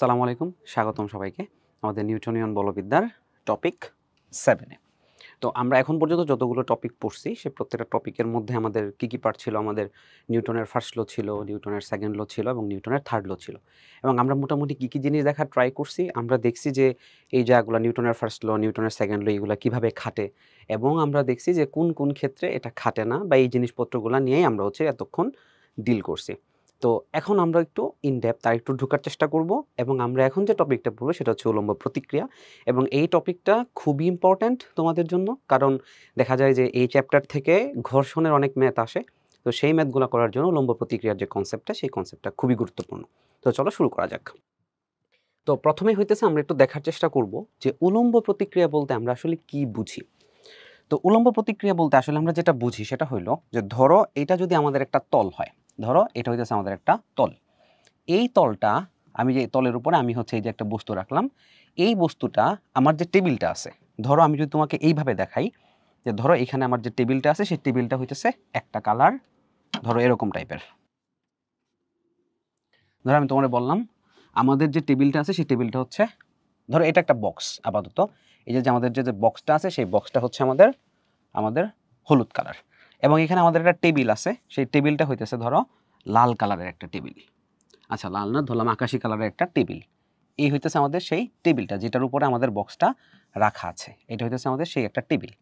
সালাম আলাইকুম স্বাগতম সবাইকে আমাদের নিউটনিয়ন বলবিদ্যার টপিক সেভেনে তো আমরা এখন পর্যন্ত যতগুলো টপিক পড়ছি সে প্রত্যেকটা টপিকের মধ্যে আমাদের কী কী পার্ট ছিল আমাদের নিউটনের ফার্স্ট লো ছিল নিউটনের সেকেন্ড লো ছিল এবং নিউটনের থার্ড লো ছিল এবং আমরা মোটামুটি কী কী জিনিস দেখার ট্রাই করছি আমরা দেখছি যে এই জায়গাগুলো নিউটনের ফার্স্ট লো নিউটনের সেকেন্ড লো এইগুলো কীভাবে খাটে এবং আমরা দেখছি যে কোন কোন ক্ষেত্রে এটা খাটে না বা এই জিনিসপত্রগুলো নিয়েই আমরা হচ্ছে এতক্ষণ ডিল করছি তো এখন আমরা একটু ইনডেপ তার একটু ঢুকার চেষ্টা করব এবং আমরা এখন যে টপিকটা পড়বো সেটা হচ্ছে উলম্ব প্রতিক্রিয়া এবং এই টপিকটা খুবই ইম্পর্ট্যান্ট তোমাদের জন্য কারণ দেখা যায় যে এই চ্যাপ্টার থেকে ঘর্ষণের অনেক ম্যাথ আসে তো সেই ম্যাথগুলো করার জন্য উলম্ব প্রতিক্রিয়ার যে কনসেপ্টটা সেই কনসেপ্টটা খুবই গুরুত্বপূর্ণ তো চলো শুরু করা যাক তো প্রথমে হইতেছে আমরা একটু দেখার চেষ্টা করব যে উলম্ব প্রতিক্রিয়া বলতে আমরা আসলে কি বুঝি তো উলম্ব প্রতিক্রিয়া বলতে আসলে আমরা যেটা বুঝি সেটা হইলো যে ধরো এটা যদি আমাদের একটা তল হয় ধরো এটা হইতেছে আমাদের একটা তল এই তলটা আমি যে তলের উপরে আমি হচ্ছে এই যে একটা বস্তু রাখলাম এই বস্তুটা আমার যে টেবিলটা আছে ধরো আমি যদি তোমাকে এইভাবে দেখাই যে ধরো এখানে আমার যে টেবিলটা আছে সেই টেবিলটা হইতেছে একটা কালার ধরো এরকম টাইপের ধরো আমি তোমার বললাম আমাদের যে টেবিলটা আছে সেই টেবিলটা হচ্ছে ধরো এটা একটা বক্স আপাতত এই যে আমাদের যে বক্সটা আছে সেই বক্সটা হচ্ছে আমাদের আমাদের হলুদ কালার এবং এখানে আমাদের একটা টেবিল আছে সেই টেবিলটা হইতেছে ধরো লাল কালারের একটা টেবিল আচ্ছা লাল না ধরলাম আকাশি কালারের একটা টেবিল এই হইতেছে আমাদের সেই টেবিলটা যেটার উপরে আমাদের বক্সটা রাখা আছে এটা হইতেছে আমাদের সেই একটা টেবিল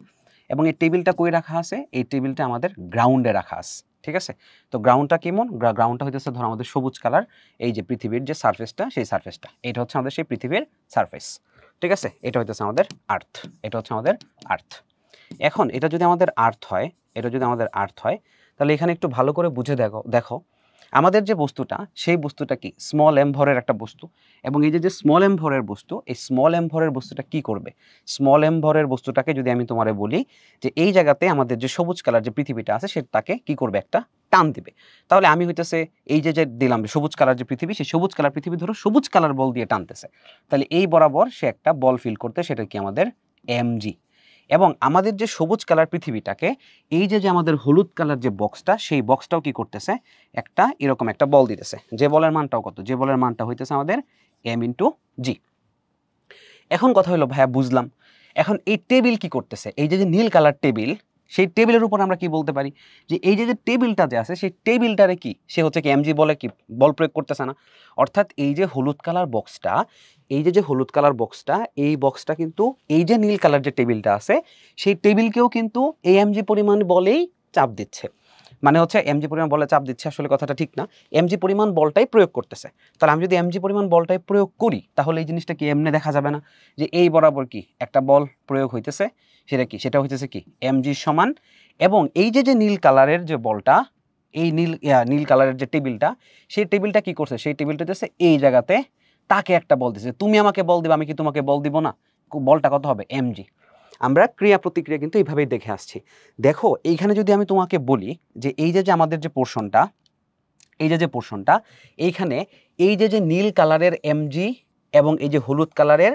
এবং এই টেবিলটা কই রাখা আছে এই টেবিলটা আমাদের গ্রাউন্ডে রাখা আছে ঠিক আছে তো গ্রাউন্ডটা কেমন গ্রাউন্ডটা হইতেছে ধরো আমাদের সবুজ কালার এই যে পৃথিবীর যে সার্ফেসটা সেই সার্ফেসটা এটা হচ্ছে আমাদের সেই পৃথিবীর সার্ফেস ঠিক আছে এটা হইতেছে আমাদের আর্থ এটা হচ্ছে আমাদের আর্থ এখন এটা যদি আমাদের আর্থ হয় এটা যদি আমাদের আর্থ হয় তাহলে এখানে একটু ভালো করে বুঝে দেখো দেখো আমাদের যে বস্তুটা সেই বস্তুটা কি স্মল এম ভরের একটা বস্তু এবং এই যে যে স্মল এম ভরের বস্তু এই স্মল এম ভরের বস্তুটা কি করবে স্মল এম ভরের বস্তুটাকে যদি আমি তোমার বলি যে এই জায়গাতে আমাদের যে সবুজ কালার যে পৃথিবীটা আছে সে তাকে কি করবে একটা টান দিবে তাহলে আমি হইতেছে এই যে যে দিলাম সবুজ কালার যে পৃথিবী সেই সবুজ কালার পৃথিবী ধরো সবুজ কালার বল দিয়ে টানতেছে তাহলে এই বরাবর সে একটা বল ফিল করতে সেটা কি আমাদের এমজি এবং আমাদের যে সবুজ কালার পৃথিবীটাকে এই যে যে আমাদের হলুদ কালার যে বক্সটা সেই বক্সটাও কি করতেছে একটা এরকম একটা বল দিতেছে যে বলের মানটাও কত যে বলের মানটা হইতেছে আমাদের এম ইন্টু জি এখন কথা হলো ভাইয়া বুঝলাম এখন এই টেবিল কি করতেছে এই যে নীল কালার টেবিল সেই টেবিলের উপর আমরা কি বলতে পারি যে এই যে যে টেবিলটা যে আছে সেই টেবিলটারে কি সে হচ্ছে কি এমজি বলে কি বল প্রয়োগ করতেছে না অর্থাৎ এই যে হলুদ কালার বক্সটা এই যে যে হলুদ কালার বক্সটা এই বক্সটা কিন্তু এই যে নীল কালার যে টেবিলটা আছে সেই টেবিলকেও কিন্তু এই জি পরিমাণ বলেই চাপ দিচ্ছে মানে হচ্ছে এমজি পরিমাণ বলে চাপ দিচ্ছে আসলে কথাটা ঠিক না এমজি পরিমাণ বলটাই প্রয়োগ করতেছে তাহলে আমি যদি এমজি পরিমাণ বলটাই প্রয়োগ করি তাহলে এই জিনিসটা কি এমনি দেখা যাবে না যে এই বরাবর কি একটা বল প্রয়োগ হইতেছে সেটা কি সেটা হইতেছে কি এমজি সমান এবং এই যে যে নীল কালারের যে বলটা এই নীল নীল কালারের যে টেবিলটা সেই টেবিলটা কি করছে সেই টেবিলটা হচ্ছে এই জায়গাতে তাকে একটা বল দিচ্ছে তুমি আমাকে বল দিবে আমি কি তোমাকে বল দিব না বলটা কত হবে এমজি আমরা ক্রিয়া প্রতিক্রিয়া কিন্তু এইভাবেই দেখে আসছি দেখো এইখানে যদি আমি তোমাকে বলি যে এই যে যে আমাদের যে পোর্শনটা এই যে যে পোর্শনটা এইখানে এই যে যে নীল কালারের এমজি এবং এই যে হলুদ কালারের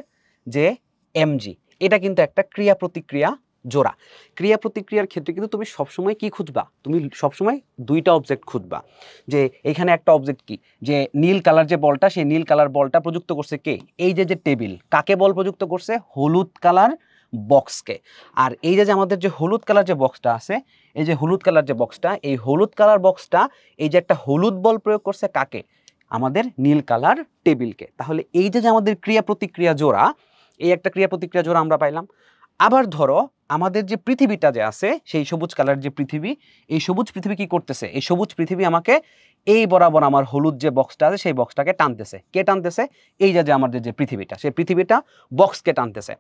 যে এমজি এটা কিন্তু একটা ক্রিয়া প্রতিক্রিয়া জোড়া ক্রিয়া প্রতিক্রিয়ার ক্ষেত্রে কিন্তু তুমি সবসময় কি খুঁজবা তুমি সবসময় দুইটা অবজেক্ট খুঁজবা যে এখানে একটা অবজেক্ট কি যে নীল কালার যে বলটা সেই নীল কালার বলটা প্রযুক্ত করছে কে এই যে যে টেবিল কাকে বল প্রযুক্ত করছে হলুদ কালার বক্সকে আর এই যে আমাদের যে হলুদ কালার যে বক্সটা আছে এই যে হলুদ কালার যে বক্সটা এই হলুদ কালার বক্সটা এই যে একটা হলুদ বল প্রয়োগ করছে কাকে আমাদের নীল কালার টেবিলকে তাহলে এই যে আমাদের ক্রিয়া প্রতিক্রিয়া জোড়া এই একটা ক্রিয়া প্রতিক্রিয়া জোড়া আমরা পাইলাম আবার ধরো আমাদের যে পৃথিবীটা যে আছে সেই সবুজ কালার যে পৃথিবী এই সবুজ পৃথিবী কি করতেছে এই সবুজ পৃথিবী আমাকে এই বরাবর আমার হলুদ যে বক্সটা আছে সেই বক্সটাকে টানতেছে কে টানতেছে এই যে আমাদের যে পৃথিবীটা সেই পৃথিবীটা বক্সকে টানতেছে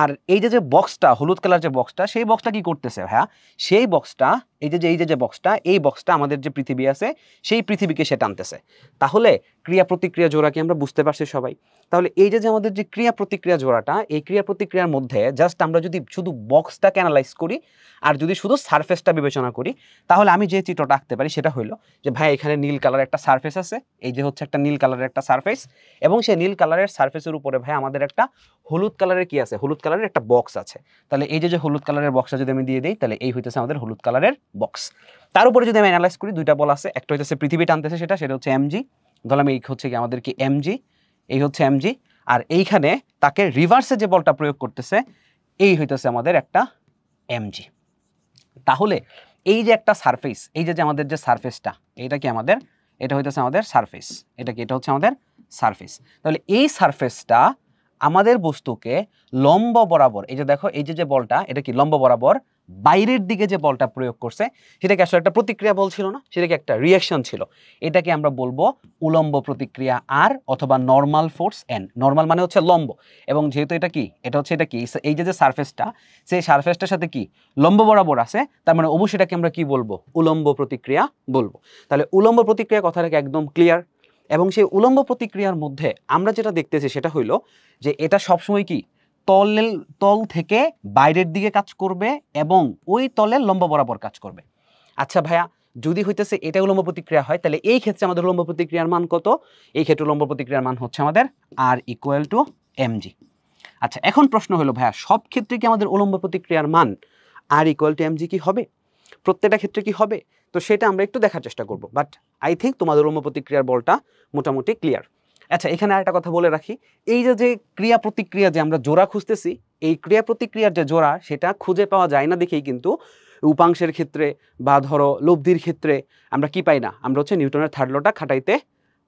আর এই যে যে বক্সটা হলুদ কালার যে বক্সটা সেই বক্সটা কি করতেছে হ্যাঁ সেই বক্সটা এই যে এই যে যে বক্সটা এই বক্সটা আমাদের যে পৃথিবী আছে সেই পৃথিবীকে সে টানতেছে তাহলে ক্রিয়া প্রতিক্রিয়া জোড়া কি আমরা বুঝতে পারছি সবাই তাহলে এই যে যে আমাদের যে ক্রিয়া প্রতিক্রিয়া জোড়াটা এই ক্রিয়া প্রতিক্রিয়ার মধ্যে জাস্ট আমরা যদি শুধু বক্সটাকে অ্যানালাইজ করি আর যদি শুধু সারফেসটা বিবেচনা করি তাহলে আমি যে চিত্রটা আঁকতে পারি সেটা হলো যে ভাই এখানে নীল কালারের একটা সারফেস আছে এই যে হচ্ছে একটা নীল কালারের একটা সারফেস এবং সেই নীল কালারের সারফেসের উপরে ভাই আমাদের একটা হলুদ কালারের কি আছে হলুদ কালারের একটা বক্স আছে তাহলে এই যে যে হলুদ কালারের বক্সটা যদি আমি দিয়ে দিই তাহলে এই হইতেছে আমাদের হলুদ কালারের বক্স তার উপরে যদি আমি অ্যানালাইজ করি দুইটা বল আছে একটা হইতেছে পৃথিবী টানতেছে সেটা সেটা হচ্ছে এমজি আমি এই হচ্ছে কি আমাদের কি এমজি এই হচ্ছে এমজি আর এইখানে তাকে রিভার্সে যে বলটা প্রয়োগ করতেছে এই হইতেছে আমাদের একটা এমজি তাহলে এই যে একটা সারফেস এই যে আমাদের যে সারফেসটা এইটা কি আমাদের এটা হইতেছে আমাদের সারফেস এটা কি এটা হচ্ছে আমাদের সারফেস তাহলে এই সারফেসটা আমাদের বস্তুকে লম্ব বরাবর এই যে দেখো এই যে যে বলটা এটা কি লম্ব বরাবর বাইরের দিকে যে বলটা প্রয়োগ করছে সেটাকে আসলে একটা প্রতিক্রিয়া বলছিল না সেটাকে একটা রিয়াকশন ছিল এটাকে আমরা বলবো উলম্ব প্রতিক্রিয়া আর অথবা নর্মাল ফোর্স এন নর্মাল মানে হচ্ছে লম্ব এবং যেহেতু এটা কি এটা হচ্ছে এটা কি এই যে সার্ফেসটা সেই সার্ফেসটার সাথে কি লম্ব বরাবর আছে তার মানে অবশ্যই এটাকে আমরা কি বলবো উলম্ব প্রতিক্রিয়া বলবো তাহলে উলম্ব প্রতিক্রিয়া কথাটাকে একদম ক্লিয়ার এবং সেই উলম্ব প্রতিক্রিয়ার মধ্যে আমরা যেটা দেখতেছি সেটা হইলো যে এটা সবসময় কি তলের তল থেকে বাইরের দিকে কাজ করবে এবং ওই তলের লম্বা বরাবর কাজ করবে আচ্ছা ভাইয়া যদি হইতেছে এটা উলম্ব প্রতিক্রিয়া হয় তাহলে এই ক্ষেত্রে আমাদের উলম্ব প্রতিক্রিয়ার মান কত এই ক্ষেত্রে উলম্ব প্রতিক্রিয়ার মান হচ্ছে আমাদের আর ইকুয়াল টু এমজি আচ্ছা এখন প্রশ্ন হলো ভাইয়া সব ক্ষেত্রে কি আমাদের উলম্ব প্রতিক্রিয়ার মান আর ইকুয়াল টু এমজি কি হবে প্রত্যেকটা ক্ষেত্রে কি হবে তো সেটা আমরা একটু দেখার চেষ্টা করব বাট আই থিঙ্ক তোমাদের উলম্ব প্রতিক্রিয়ার বলটা মোটামুটি ক্লিয়ার আচ্ছা এখানে আরেকটা কথা বলে রাখি এই যে যে ক্রিয়া প্রতিক্রিয়া যে আমরা জোড়া খুঁজতেছি এই ক্রিয়া প্রতিক্রিয়ার যে জোড়া সেটা খুঁজে পাওয়া যায় না দেখেই কিন্তু উপাংশের ক্ষেত্রে বা ধরো লব্ধির ক্ষেত্রে আমরা কি পাই না আমরা হচ্ছে নিউটনের থার্ড লটা খাটাইতে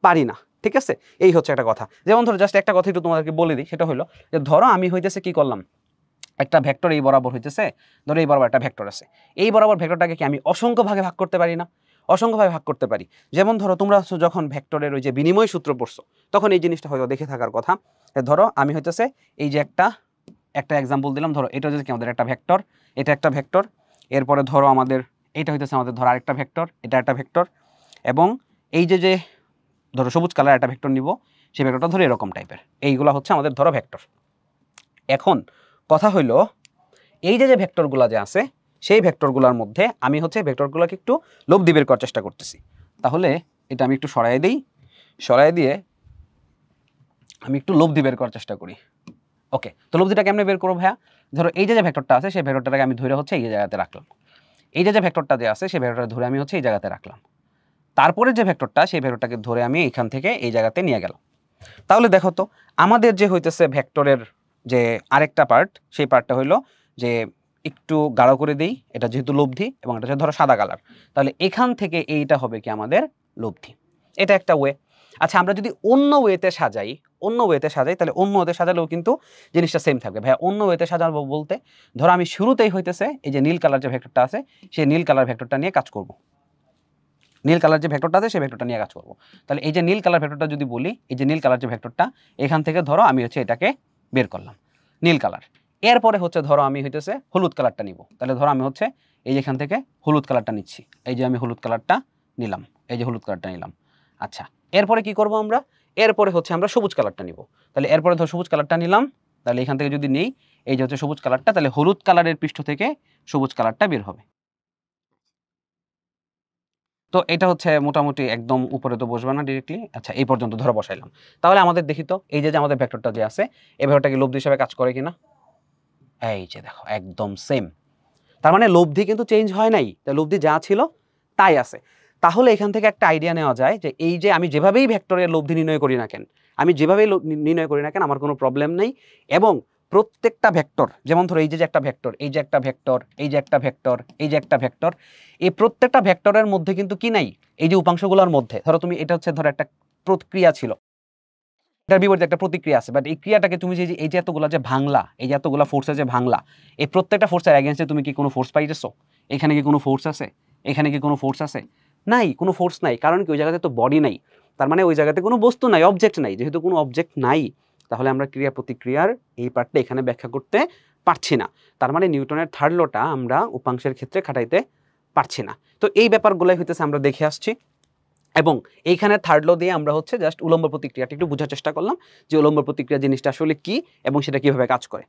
পারি না ঠিক আছে এই হচ্ছে একটা কথা যেমন ধরো জাস্ট একটা কথা একটু তোমাদেরকে বলে দিই সেটা হলো যে ধরো আমি হইতেছে কি করলাম একটা ভেক্টর এই বরাবর হইতেছে ধরো এই বরাবর একটা ভেক্টর আছে এই বরাবর ভেক্টরটাকে কি আমি অসংখ্য ভাগে ভাগ করতে পারি না অসংখ্যভাবে ভাগ করতে পারি যেমন ধরো তোমরা যখন ভেক্টরের ওই যে বিনিময় সূত্র পড়ছো তখন এই জিনিসটা হয়তো দেখে থাকার কথা ধরো আমি হইতেছে এই যে একটা একটা এক্সাম্পল দিলাম ধরো এটা হচ্ছে কি আমাদের একটা ভেক্টর এটা একটা ভেক্টর এরপরে ধরো আমাদের এটা হইতেছে আমাদের ধরো আরেকটা ভেক্টর এটা একটা ভেক্টর এবং এই যে যে ধরো সবুজ কালার একটা ভেক্টর নিব সেই ভেক্টরটা ধরো এরকম টাইপের এইগুলো হচ্ছে আমাদের ধরো ভেক্টর এখন কথা হইল এই যে যে ভেক্টরগুলো যে আছে সেই ভেক্টরগুলোর মধ্যে আমি হচ্ছে ভেক্টরগুলোকে একটু লোভ দিবের করার চেষ্টা করতেছি তাহলে এটা আমি একটু সরাই দিই সরাই দিয়ে আমি একটু লোভ দিবের করার চেষ্টা করি ওকে তো লব্ধিটা কেমনে বের করবো ভাইয়া ধরো এই যে যে ভেক্টরটা আছে সেই ভেক্টরটাকে আমি ধরে হচ্ছে এই জায়গাতে রাখলাম এই যে যে ভেক্টরটা যে আছে সেই ভেক্টরটা ধরে আমি হচ্ছে এই জায়গাতে রাখলাম তারপরে যে ভেক্টরটা সেই ভেক্টরটাকে ধরে আমি এখান থেকে এই জায়গাতে নিয়ে গেলাম তাহলে দেখো তো আমাদের যে হইতেছে ভেক্টরের যে আরেকটা পার্ট সেই পার্টটা হইলো যে একটু গাঢ় করে দিই এটা যেহেতু লব্ধি এবং এটা হচ্ছে ধরো সাদা কালার তাহলে এখান থেকে এইটা হবে কি আমাদের লব্ধি এটা একটা ওয়ে আচ্ছা আমরা যদি অন্য ওয়েতে সাজাই অন্য ওয়েতে সাজাই তাহলে অন্য ওয়েতে সাজালেও কিন্তু জিনিসটা সেম থাকবে ভাই অন্য ওয়েতে সাজাবো বলতে ধরো আমি শুরুতেই হইতেছে এই যে নীল কালার যে ভেক্টরটা আছে সেই নীল কালার ভেক্টরটা নিয়ে কাজ করব। নীল কালার যে ভেক্টরটা আছে সেই ভেক্টরটা নিয়ে কাজ করব। তাহলে এই যে নীল কালার ভেক্টরটা যদি বলি এই যে নীল কালার যে ভেক্টরটা এখান থেকে ধরো আমি হচ্ছে এটাকে বের করলাম নীল কালার এরপরে হচ্ছে ধরো আমি হইতেছে হলুদ কালারটা নিব তাহলে ধরো আমি হচ্ছে এই যেখান থেকে হলুদ কালারটা নিচ্ছি এই যে আমি হলুদ কালারটা নিলাম এই যে হলুদ কালারটা নিলাম আচ্ছা এরপরে কি করব আমরা এরপরে হচ্ছে আমরা সবুজ কালারটা নিব তাহলে এরপরে ধর সবুজ কালারটা নিলাম তাহলে এখান থেকে যদি নেই এই যে হচ্ছে সবুজ কালারটা তাহলে হলুদ কালারের পৃষ্ঠ থেকে সবুজ কালারটা বের হবে তো এটা হচ্ছে মোটামুটি একদম উপরে তো বসবে না ডিরেক্টলি আচ্ছা এই পর্যন্ত ধরে বসাইলাম তাহলে আমাদের দেখি তো এই যে আমাদের ভ্যাক্টরটা যে আছে এই ভ্যাক্টরটাকে কি লব্ধ হিসাবে কাজ করে কিনা এই যে দেখো একদম সেম তার মানে লব্ধি কিন্তু চেঞ্জ হয় নাই লব্ধি যা ছিল তাই আছে তাহলে এখান থেকে একটা আইডিয়া নেওয়া যায় যে এই যে আমি যেভাবেই ভেক্টরের লব্ধি নির্ণয় করি না কেন আমি যেভাবেই নির্ণয় করি না কেন আমার কোনো প্রবলেম নেই এবং প্রত্যেকটা ভেক্টর যেমন ধরো এই যে একটা ভেক্টর এই যে একটা ভেক্টর এই যে একটা ভেক্টর এই যে একটা ভেক্টর এই প্রত্যেকটা ভেক্টরের মধ্যে কিন্তু কি নাই এই যে উপাংশগুলোর মধ্যে ধরো তুমি এটা হচ্ছে ধরো একটা প্রক্রিয়া ছিল এটার বিপরীতে একটা প্রতিক্রিয়া আছে বাট এই ক্রিয়াটাকে তুমি যে এই যে এতগুলো যে ভাঙলা এই যে এতগুলো ফোর্স আছে ভাঙলা এই প্রত্যেকটা ফোর্সের অ্যাগেনস্টে তুমি কি কোনো ফোর্স পাইতেছো এখানে কি কোনো ফোর্স আছে এখানে কি কোনো ফোর্স আছে নাই কোনো ফোর্স নাই কারণ কি ওই জায়গাতে তো বডি নাই তার মানে ওই জায়গাতে কোনো বস্তু নাই অবজেক্ট নাই যেহেতু কোনো অবজেক্ট নাই তাহলে আমরা ক্রিয়া প্রতিক্রিয়ার এই পার্টটা এখানে ব্যাখ্যা করতে পারছি না তার মানে নিউটনের থার্ড লটা আমরা উপাংশের ক্ষেত্রে খাটাইতে পারছি না তো এই ব্যাপারগুলোই হইতেছে আমরা দেখে আসছি এবং এইখানে থার্ড ল দিয়ে আমরা হচ্ছে জাস্ট উলম্ব প্রতিক্রিয়াটা একটু বোঝার চেষ্টা করলাম যে উলম্ব প্রতিক্রিয়া জিনিসটা আসলে কি এবং সেটা কীভাবে কাজ করে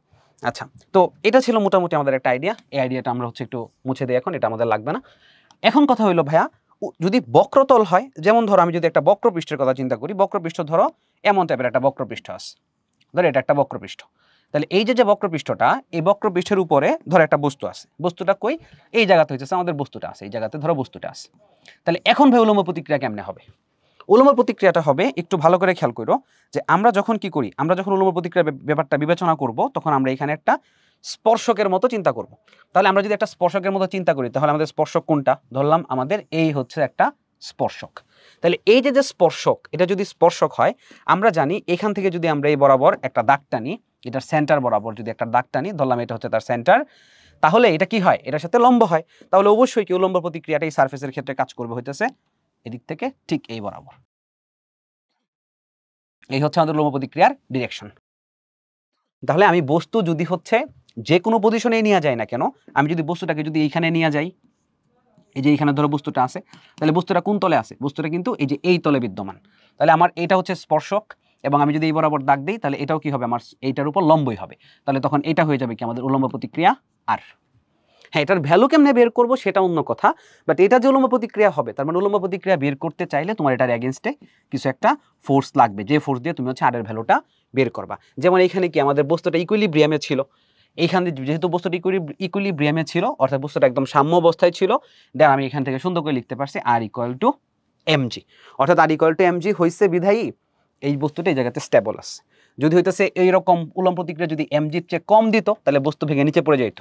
আচ্ছা তো এটা ছিল মোটামুটি আমাদের একটা আইডিয়া এই আইডিয়াটা আমরা হচ্ছে একটু মুছে দিই এখন এটা আমাদের লাগবে না এখন কথা হইলো ভাইয়া যদি বক্রতল হয় যেমন ধরো আমি যদি একটা বক্রপৃষ্ঠের কথা চিন্তা করি বক্রপৃষ্ঠ ধরো এমন টাইপের একটা বক্রপৃষ্ঠ আছে ধরো এটা একটা বক্রপৃষ্ঠ তাহলে এই যে যে বক্রপৃষ্ঠটা এই বক্রপৃষ্ঠের উপরে ধরো একটা বস্তু আছে বস্তুটা কই এই জায়গাতে হয়েছে আমাদের বস্তুটা আছে এই জায়গাতে ধরো বস্তুটা আছে তাহলে এখন ভাই উলম্ব প্রতিক্রিয়া কেমনে হবে উলম্ব প্রতিক্রিয়াটা হবে একটু ভালো করে খেয়াল করো যে আমরা যখন কি করি আমরা যখন উলম্ব প্রতিক্রিয়া ব্যাপারটা বিবেচনা করব তখন আমরা এখানে একটা স্পর্শকের মতো চিন্তা করব। তাহলে আমরা যদি একটা স্পর্শকের মতো চিন্তা করি তাহলে আমাদের স্পর্শক কোনটা ধরলাম আমাদের এই হচ্ছে একটা স্পর্শক তাহলে এই যে যে স্পর্শক এটা যদি স্পর্শক হয় আমরা জানি এখান থেকে যদি আমরা এই বরাবর একটা দাগ টানি এটার সেন্টার বরাবর যদি একটা দাগ টানি ধরলাম এটা হচ্ছে তার সেন্টার তাহলে এটা কি হয় এটার সাথে লম্ব হয় তাহলে অবশ্যই কি লম্ব প্রতিক্রিয়াটা এই সার্ফেসের ক্ষেত্রে কাজ করবে হইতেছে এদিক থেকে ঠিক এই বরাবর এই হচ্ছে আমাদের লম্ব প্রতিক্রিয়ার ডিরেকশন তাহলে আমি বস্তু যদি হচ্ছে যে কোনো পজিশনে নিয়ে যায় না কেন আমি যদি বস্তুটাকে যদি এইখানে নিয়ে যাই এই যে এইখানে ধরো বস্তুটা আছে তাহলে বস্তুটা কোন তলে আছে বস্তুটা কিন্তু এই যে এই তলে বিদ্যমান তাহলে আমার এটা হচ্ছে স্পর্শক এবং আমি যদি এই বরাবর দাগ দিই তাহলে এটাও কি হবে আমার এইটার উপর লম্বই হবে তাহলে তখন এটা হয়ে যাবে কি আমাদের উলম্ব প্রতিক্রিয়া আর হ্যাঁ এটার ভ্যালু কেমনে বের করবো সেটা অন্য কথা বাট এটা যে উলম্ব প্রতিক্রিয়া হবে তার মানে উলম্ব প্রতিক্রিয়া বের করতে চাইলে তোমার এটার অ্যাগেনস্টে কিছু একটা ফোর্স লাগবে যে ফোর্স দিয়ে তুমি হচ্ছে আরের ভ্যালুটা বের করবা যেমন এখানে কি আমাদের বস্তুটা ইকুইলিব্রিয়ামে ছিল এইখান দিয়ে যেহেতু বস্তুটা ইকুইলি ইকুইলিব্রিয়ামে ছিল অর্থাৎ বস্তুটা একদম সাম্য অবস্থায় ছিল দেন আমি এখান থেকে সুন্দর করে লিখতে পারছি আর ইকুয়াল টু এমজি অর্থাৎ আর ইকুয়াল টু এমজি হয়েছে বিধায়ী এই বস্তুটা এই জায়গাতে স্টেবল আছে যদি হইতেছে এইরকম উলম প্রতিক্রিয়া যদি এমজির চেয়ে কম দিত তাহলে বস্তু ভেঙে নিচে পড়ে যেত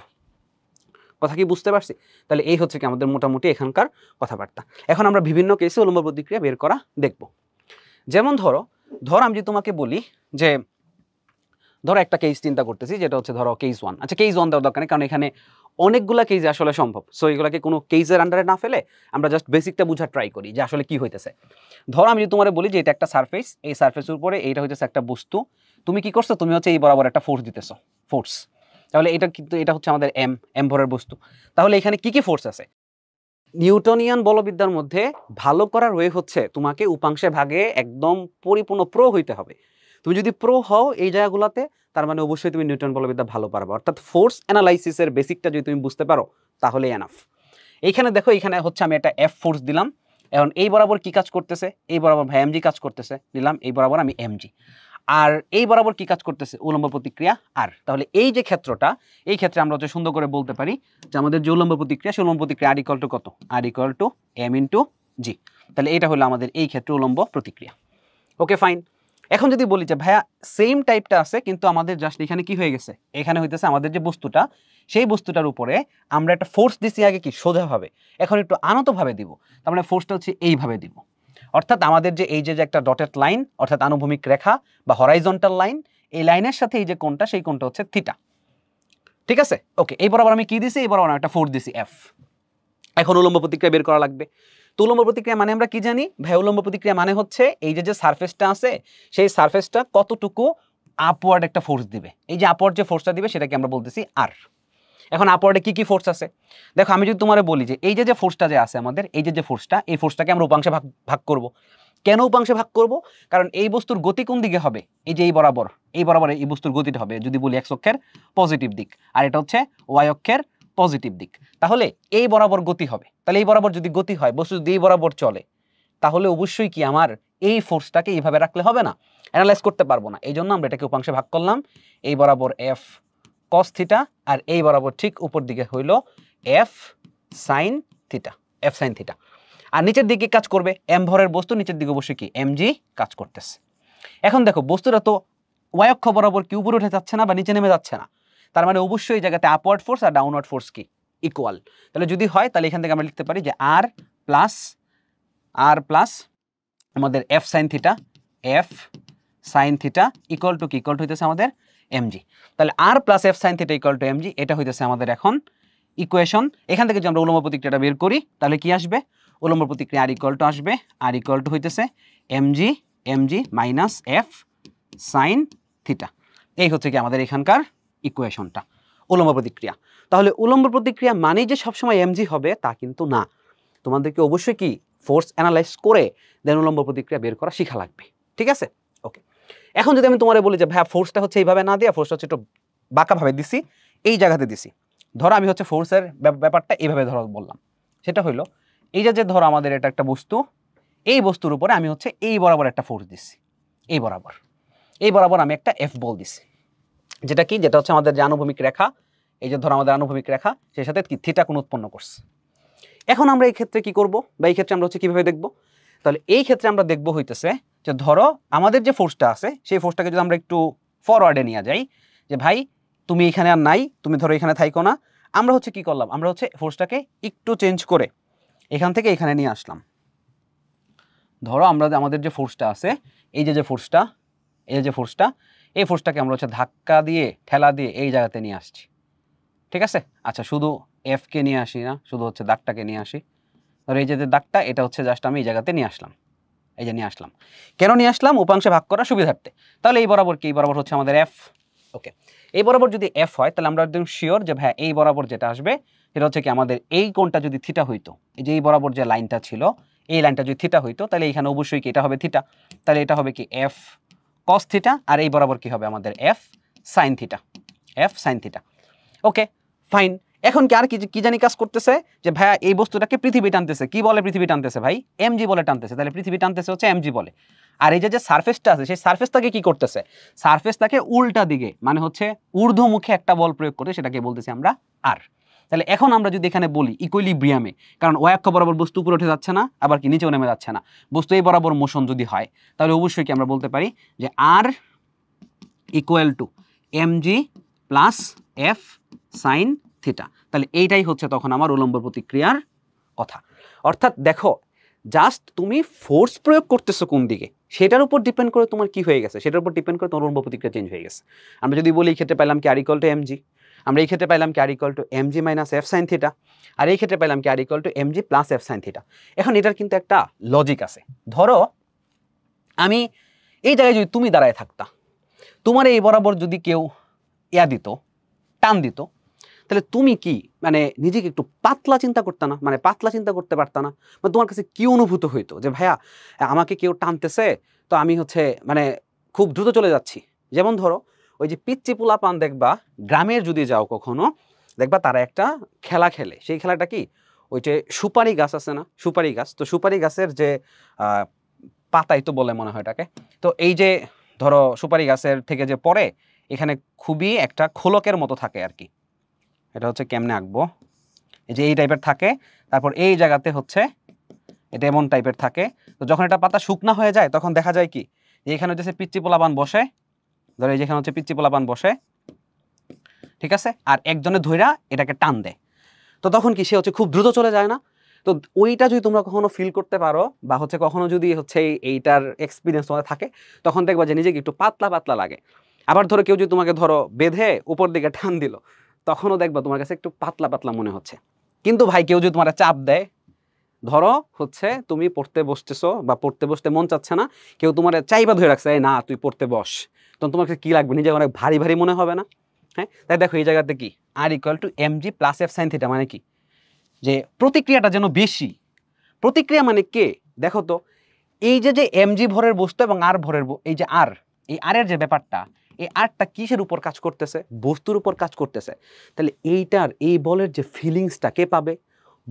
কথা কি বুঝতে পারছি তাহলে এই হচ্ছে কি আমাদের মোটামুটি এখানকার কথাবার্তা এখন আমরা বিভিন্ন কেসে উলম্ব প্রতিক্রিয়া বের করা দেখব যেমন ধরো ধর আমি যদি তোমাকে বলি যে ধরো একটা কেস চিন্তা করতেছি যেটা হচ্ছে ধরো কেস ওয়ান আচ্ছা কেস ওয়ান দেওয়ার দরকার কারণ এখানে অনেকগুলো কেস আসলে সম্ভব সো এগুলোকে কোনো কেসের আন্ডারে না ফেলে আমরা জাস্ট বেসিকটা বুঝার ট্রাই করি যে আসলে কি হইতেছে ধরো আমি যদি তোমার বলি যে এটা একটা সার্ফেস এই সারফেসের উপরে এইটা হইতেছে একটা বস্তু তুমি কি করছো তুমি হচ্ছে এই বরাবর একটা ফোর্স দিতেছ ফোর্স তাহলে এটা কিন্তু এটা হচ্ছে আমাদের এম এম ভরের বস্তু তাহলে এখানে কি কি ফোর্স আছে নিউটনিয়ান বলবিদ্যার মধ্যে ভালো করার ওয়ে হচ্ছে তোমাকে উপাংশে ভাগে একদম পরিপূর্ণ প্রো হইতে হবে তুমি যদি প্রো হও এই জায়গাগুলোতে তার মানে অবশ্যই তুমি নিউটন বলবিদ্যা ভালো পারবে অর্থাৎ ফোর্স অ্যানালাইসিসের বেসিকটা যদি তুমি বুঝতে পারো তাহলে এনাফ এইখানে দেখো এখানে হচ্ছে আমি একটা এফ ফোর্স দিলাম এখন এই বরাবর কি কাজ করতেছে এই বরাবর ভাই এমজি কাজ করতেছে নিলাম এই বরাবর আমি এমজি আর এই বরাবর কি কাজ করতেছে উলম্ব প্রতিক্রিয়া আর তাহলে এই যে ক্ষেত্রটা এই ক্ষেত্রে আমরা হচ্ছে সুন্দর করে বলতে পারি যে আমাদের যে উলম্ব প্রতিক্রিয়া সে উলম্ব প্রতিক্রিয়া আর ইকল টু কত R equal to M into G তাহলে এটা হলো আমাদের এই ক্ষেত্রে উলম্ব প্রতিক্রিয়া ওকে ফাইন এখন যদি বলি যে ভাইয়া সেম টাইপটা আছে কিন্তু আমাদের জাস্ট এখানে কি হয়ে গেছে এখানে হইতেছে আমাদের যে বস্তুটা সেই বস্তুটার উপরে আমরা একটা ফোর্স দিছি আগে কি সোজাভাবে এখন একটু আনতভাবে দিব তার মানে ফোর্সটা হচ্ছে এইভাবে দিব অর্থাৎ আমাদের যে এই যে একটা ডটেড লাইন অর্থাৎ আনুভূমিক রেখা বা হরাইজন্টাল লাইন এই লাইনের সাথে এই যে কোনটা সেই কোনটা হচ্ছে থিটা ঠিক আছে ওকে এই বরাবর আমি কি দিছি এই বরাবর একটা ফোর্স দিছি এফ এখন উলম্ব প্রতিক্রিয়া বের করা লাগবে তুলম্ব প্রতিক্রিয়া মানে আমরা কি জানি উলম্ব প্রতিক্রিয়া মানে হচ্ছে এই যে যে সার্ফেসটা আছে সেই সার্ফেসটা কতটুকু আপওয়ার্ড একটা ফোর্স দিবে এই যে আপওয়ার্ড যে ফোর্সটা দিবে সেটাকে আমরা বলতেছি আর এখন আপওয়ার্ডে কি কি ফোর্স আছে দেখো আমি যদি তোমার বলি যে এই যে যে ফোর্সটা যে আছে আমাদের এই যে যে ফোর্সটা এই ফোর্সটাকে আমরা উপাংশে ভাগ ভাগ করব। কেন উপাংশে ভাগ করব কারণ এই বস্তুর গতি কোন দিকে হবে এই যে এই বরাবর এই বরাবর এই বস্তুর গতিটা হবে যদি বলি এক অক্ষের পজিটিভ দিক আর এটা হচ্ছে ওয়াই অক্ষের পজিটিভ দিক তাহলে এই বরাবর গতি হবে তাহলে এই বরাবর যদি গতি হয় বস্তু যদি এই বরাবর চলে তাহলে অবশ্যই কি আমার এই ফোর্সটাকে এইভাবে রাখলে হবে না অ্যানালাইজ করতে পারবো না এই জন্য আমরা এটাকে উপাংশে ভাগ করলাম এই বরাবর এফ কস থিটা আর এই বরাবর ঠিক উপর দিকে হইল F sine theta F sine theta আর নিচের দিকে কাজ করবে এম ভরের বস্তু নিচের দিকে অবশ্যই কি এমজি কাজ করতেছে এখন দেখো বস্তুটা তো ওয়াই অক্ষ বরাবর কি উপরে উঠে যাচ্ছে না বা নিচে নেমে যাচ্ছে না তার মানে অবশ্যই এই জায়গাতে আপওয়ার্ড ফোর্স আর ডাউনওয়ার্ড ফোর্স কি ইকুয়াল তাহলে যদি হয় তাহলে এখান থেকে আমরা লিখতে পারি যে আর প্লাস আর প্লাস আমাদের F sine theta F sine theta equal to কি ইকুয়াল টু হইতেছে আমাদের এমজি তাহলে R plus F sine theta equal to MG এটা হইতেছে আমাদের এখন ইকুয়েশন এখান থেকে যদি আমরা উলম্ব প্রতিক্রিয়াটা বের করি তাহলে কি আসবে উলম্ব প্রতিক্রিয়া আর ইকুয়াল টু আসবে আর ইকুয়াল টু হইতেছে MG MG minus F sine theta এই হচ্ছে কি আমাদের এখানকার ইকুয়েশনটা উলম্ব প্রতিক্রিয়া তাহলে উলম্ব প্রতিক্রিয়া মানেই যে সবসময় এমজি হবে তা কিন্তু না তোমাদেরকে অবশ্যই কি ফোর্স অ্যানালাইজ করে দেন উলম্ব প্রতিক্রিয়া বের করা শিখা লাগবে ঠিক আছে ওকে এখন যদি আমি তোমার বলি যে ভাইয়া ফোর্সটা হচ্ছে এইভাবে না দিয়ে ফোর্সটা হচ্ছে একটু বাঁকাভাবে দিছি এই জায়গাতে দিছি ধরো আমি হচ্ছে ফোর্সের ব্যাপারটা এইভাবে ধরো বললাম সেটা হইলো এই যে ধরো আমাদের এটা একটা বস্তু এই বস্তুর উপরে আমি হচ্ছে এই বরাবর একটা ফোর্স দিছি এই বরাবর এই বরাবর আমি একটা এফ বল দিছি যেটা কি যেটা হচ্ছে আমাদের যে আনুভূমিক রেখা এই যে ধরো আমাদের আনুভূমিক রেখা সেই সাথে থিটা কোন উৎপন্ন করছে এখন আমরা এই ক্ষেত্রে কি করব বা এই ক্ষেত্রে আমরা হচ্ছে কীভাবে দেখব তাহলে এই ক্ষেত্রে আমরা দেখব হইতেছে যে ধরো আমাদের যে ফোর্সটা আছে সেই ফোর্সটাকে যদি আমরা একটু ফরওয়ার্ডে নিয়ে যাই যে ভাই তুমি এখানে আর নাই তুমি ধরো এখানে থাইকো না আমরা হচ্ছে কি করলাম আমরা হচ্ছে ফোর্সটাকে একটু চেঞ্জ করে এখান থেকে এখানে নিয়ে আসলাম ধরো আমরা আমাদের যে ফোর্সটা আছে এই যে যে ফোর্সটা এই যে ফোর্সটা এই ফোর্সটাকে আমরা হচ্ছে ধাক্কা দিয়ে ঠেলা দিয়ে এই জায়গাতে নিয়ে আসছি ঠিক আছে আচ্ছা শুধু এফকে নিয়ে আসি না শুধু হচ্ছে দাগটাকে নিয়ে আসি ধর এই যে দাগটা এটা হচ্ছে জাস্ট আমি এই জায়গাতে নিয়ে আসলাম এই যে নিয়ে আসলাম কেন নিয়ে আসলাম উপাংশে ভাগ করার সুবিধার্থে তাহলে এই বরাবর কি এই বরাবর হচ্ছে আমাদের এফ ওকে এই বরাবর যদি এফ হয় তাহলে আমরা একদম শিওর যে ভাই হ্যাঁ, এই বরাবর যেটা আসবে সেটা হচ্ছে কি আমাদের এই কোনটা যদি থিটা হইতো এই যে এই বরাবর যে লাইনটা ছিল এই লাইনটা যদি থিটা হইতো তাহলে এখানে অবশ্যই কি এটা হবে থিটা তাহলে এটা হবে কি এফ কস থিটা আর এই বরাবর কি হবে আমাদের F sine theta F sine theta okay fine এখন কি আর কি জানি কাজ করতেছে যে ভাইয়া এই বস্তুটাকে পৃথিবী টানতেছে কি বলে পৃথিবী টানতেছে ভাই এমজি বলে টানতেছে তাহলে পৃথিবী টানতেছে হচ্ছে এমজি বলে আর এই যে যে সারফেসটা আছে সেই সারফেসটাকে কি করতেছে সারফেসটাকে উল্টা দিকে মানে হচ্ছে ঊর্ধ্বমুখে একটা বল প্রয়োগ করে সেটাকে বলতেছি আমরা আর তাহলে এখন আমরা যদি এখানে বলি ইকুইলিব্রিয়ামে কারণ অক্ষ বরাবর বস্তু উপরে উঠে যাচ্ছে না আবার কি নিচেও নেমে যাচ্ছে না বস্তু এই বরাবর মোশন যদি হয় তাহলে অবশ্যই কি আমরা বলতে পারি যে R equal to M G plus F sine theta তাহলে এইটাই হচ্ছে তখন আমার উলম্ব প্রতিক্রিয়ার কথা অর্থাৎ দেখো জাস্ট তুমি ফোর্স প্রয়োগ করতেছো কোন দিকে সেটার উপর ডিপেন্ড করে তোমার কি হয়ে গেছে সেটার উপর ডিপেন্ড করে তোমার উলম্ব প্রতিক্রিয়া চেঞ্জ হয়ে গেছে আমরা যদি বলি ক্ষেত্রে পেলাম কি আরিকল টু এমজি আমরা এই ক্ষেত্রে পাইলাম কি two M G minus F sine theta আর এই ক্ষেত্রে পাইলাম কি R two M G plus F sine theta এখন এটার কিন্তু একটা লজিক আছে ধরো আমি এই জায়গায় যদি তুমি দাঁড়ায় থাকতা তোমার এই বরাবর যদি কেউ ইয়া দিত টান দিত তাহলে তুমি কি মানে নিজেকে একটু পাতলা চিন্তা করতে না মানে পাতলা চিন্তা করতে পারত না মানে তোমার কাছে কি অনুভূত হইতো যে ভাইয়া আমাকে কেউ টানতেছে তো আমি হচ্ছে মানে খুব দ্রুত চলে যাচ্ছি যেমন ধরো ওই যে পিচ্চি পান দেখবা গ্রামের যদি যাও কখনো দেখবা তারা একটা খেলা খেলে সেই খেলাটা কি ওই যে সুপারি গাছ আছে না সুপারি গাছ তো সুপারি গাছের যে পাতাই তো বলে মনে হয় এটাকে তো এই যে ধরো সুপারি গাছের থেকে যে পরে এখানে খুবই একটা খোলকের মতো থাকে আর কি এটা হচ্ছে কেমনে আঁকবো এই যে এই টাইপের থাকে তারপর এই জায়গাতে হচ্ছে এটা এমন টাইপের থাকে তো যখন এটা পাতা শুকনা হয়ে যায় তখন দেখা যায় কি এখানে সে পিচ্চি পোলাবান বসে ধরো এই যেখানে হচ্ছে পিচ্ছি পোলাপান বসে ঠিক আছে আর একজনে ধৈরা এটাকে টান দেয় তো তখন কি সে হচ্ছে খুব দ্রুত চলে যায় না তো ওইটা যদি তোমরা কখনো ফিল করতে পারো বা হচ্ছে কখনো যদি হচ্ছে এইটার এক্সপিরিয়েন্স তোমাদের থাকে তখন দেখবা যে নিজেকে একটু পাতলা পাতলা লাগে আবার ধরো কেউ যদি তোমাকে ধরো বেঁধে উপর দিকে টান দিল তখনও দেখবা তোমার কাছে একটু পাতলা পাতলা মনে হচ্ছে কিন্তু ভাই কেউ যদি তোমার চাপ দেয় ধরো হচ্ছে তুমি পড়তে বসতেছো বা পড়তে বসতে মন চাচ্ছে না কেউ তোমার চাইবা ধরে রাখছে না তুই পড়তে বস তখন তোমার কী লাগবে নিজে অনেক ভারী ভারী মনে হবে না হ্যাঁ তাই দেখো এই জায়গাতে কি R equal to M G plus F sine theta মানে কি যে প্রতিক্রিয়াটা যেন বেশি প্রতিক্রিয়া মানে কে দেখো তো এই যে যে এম জি ভরের বস্তু এবং আর ভরের এই যে আর এই আরের যে ব্যাপারটা এই আর্টটা কিসের উপর কাজ করতেছে বস্তুর উপর কাজ করতেছে তাহলে এইটার এই বলের যে ফিলিংসটা কে পাবে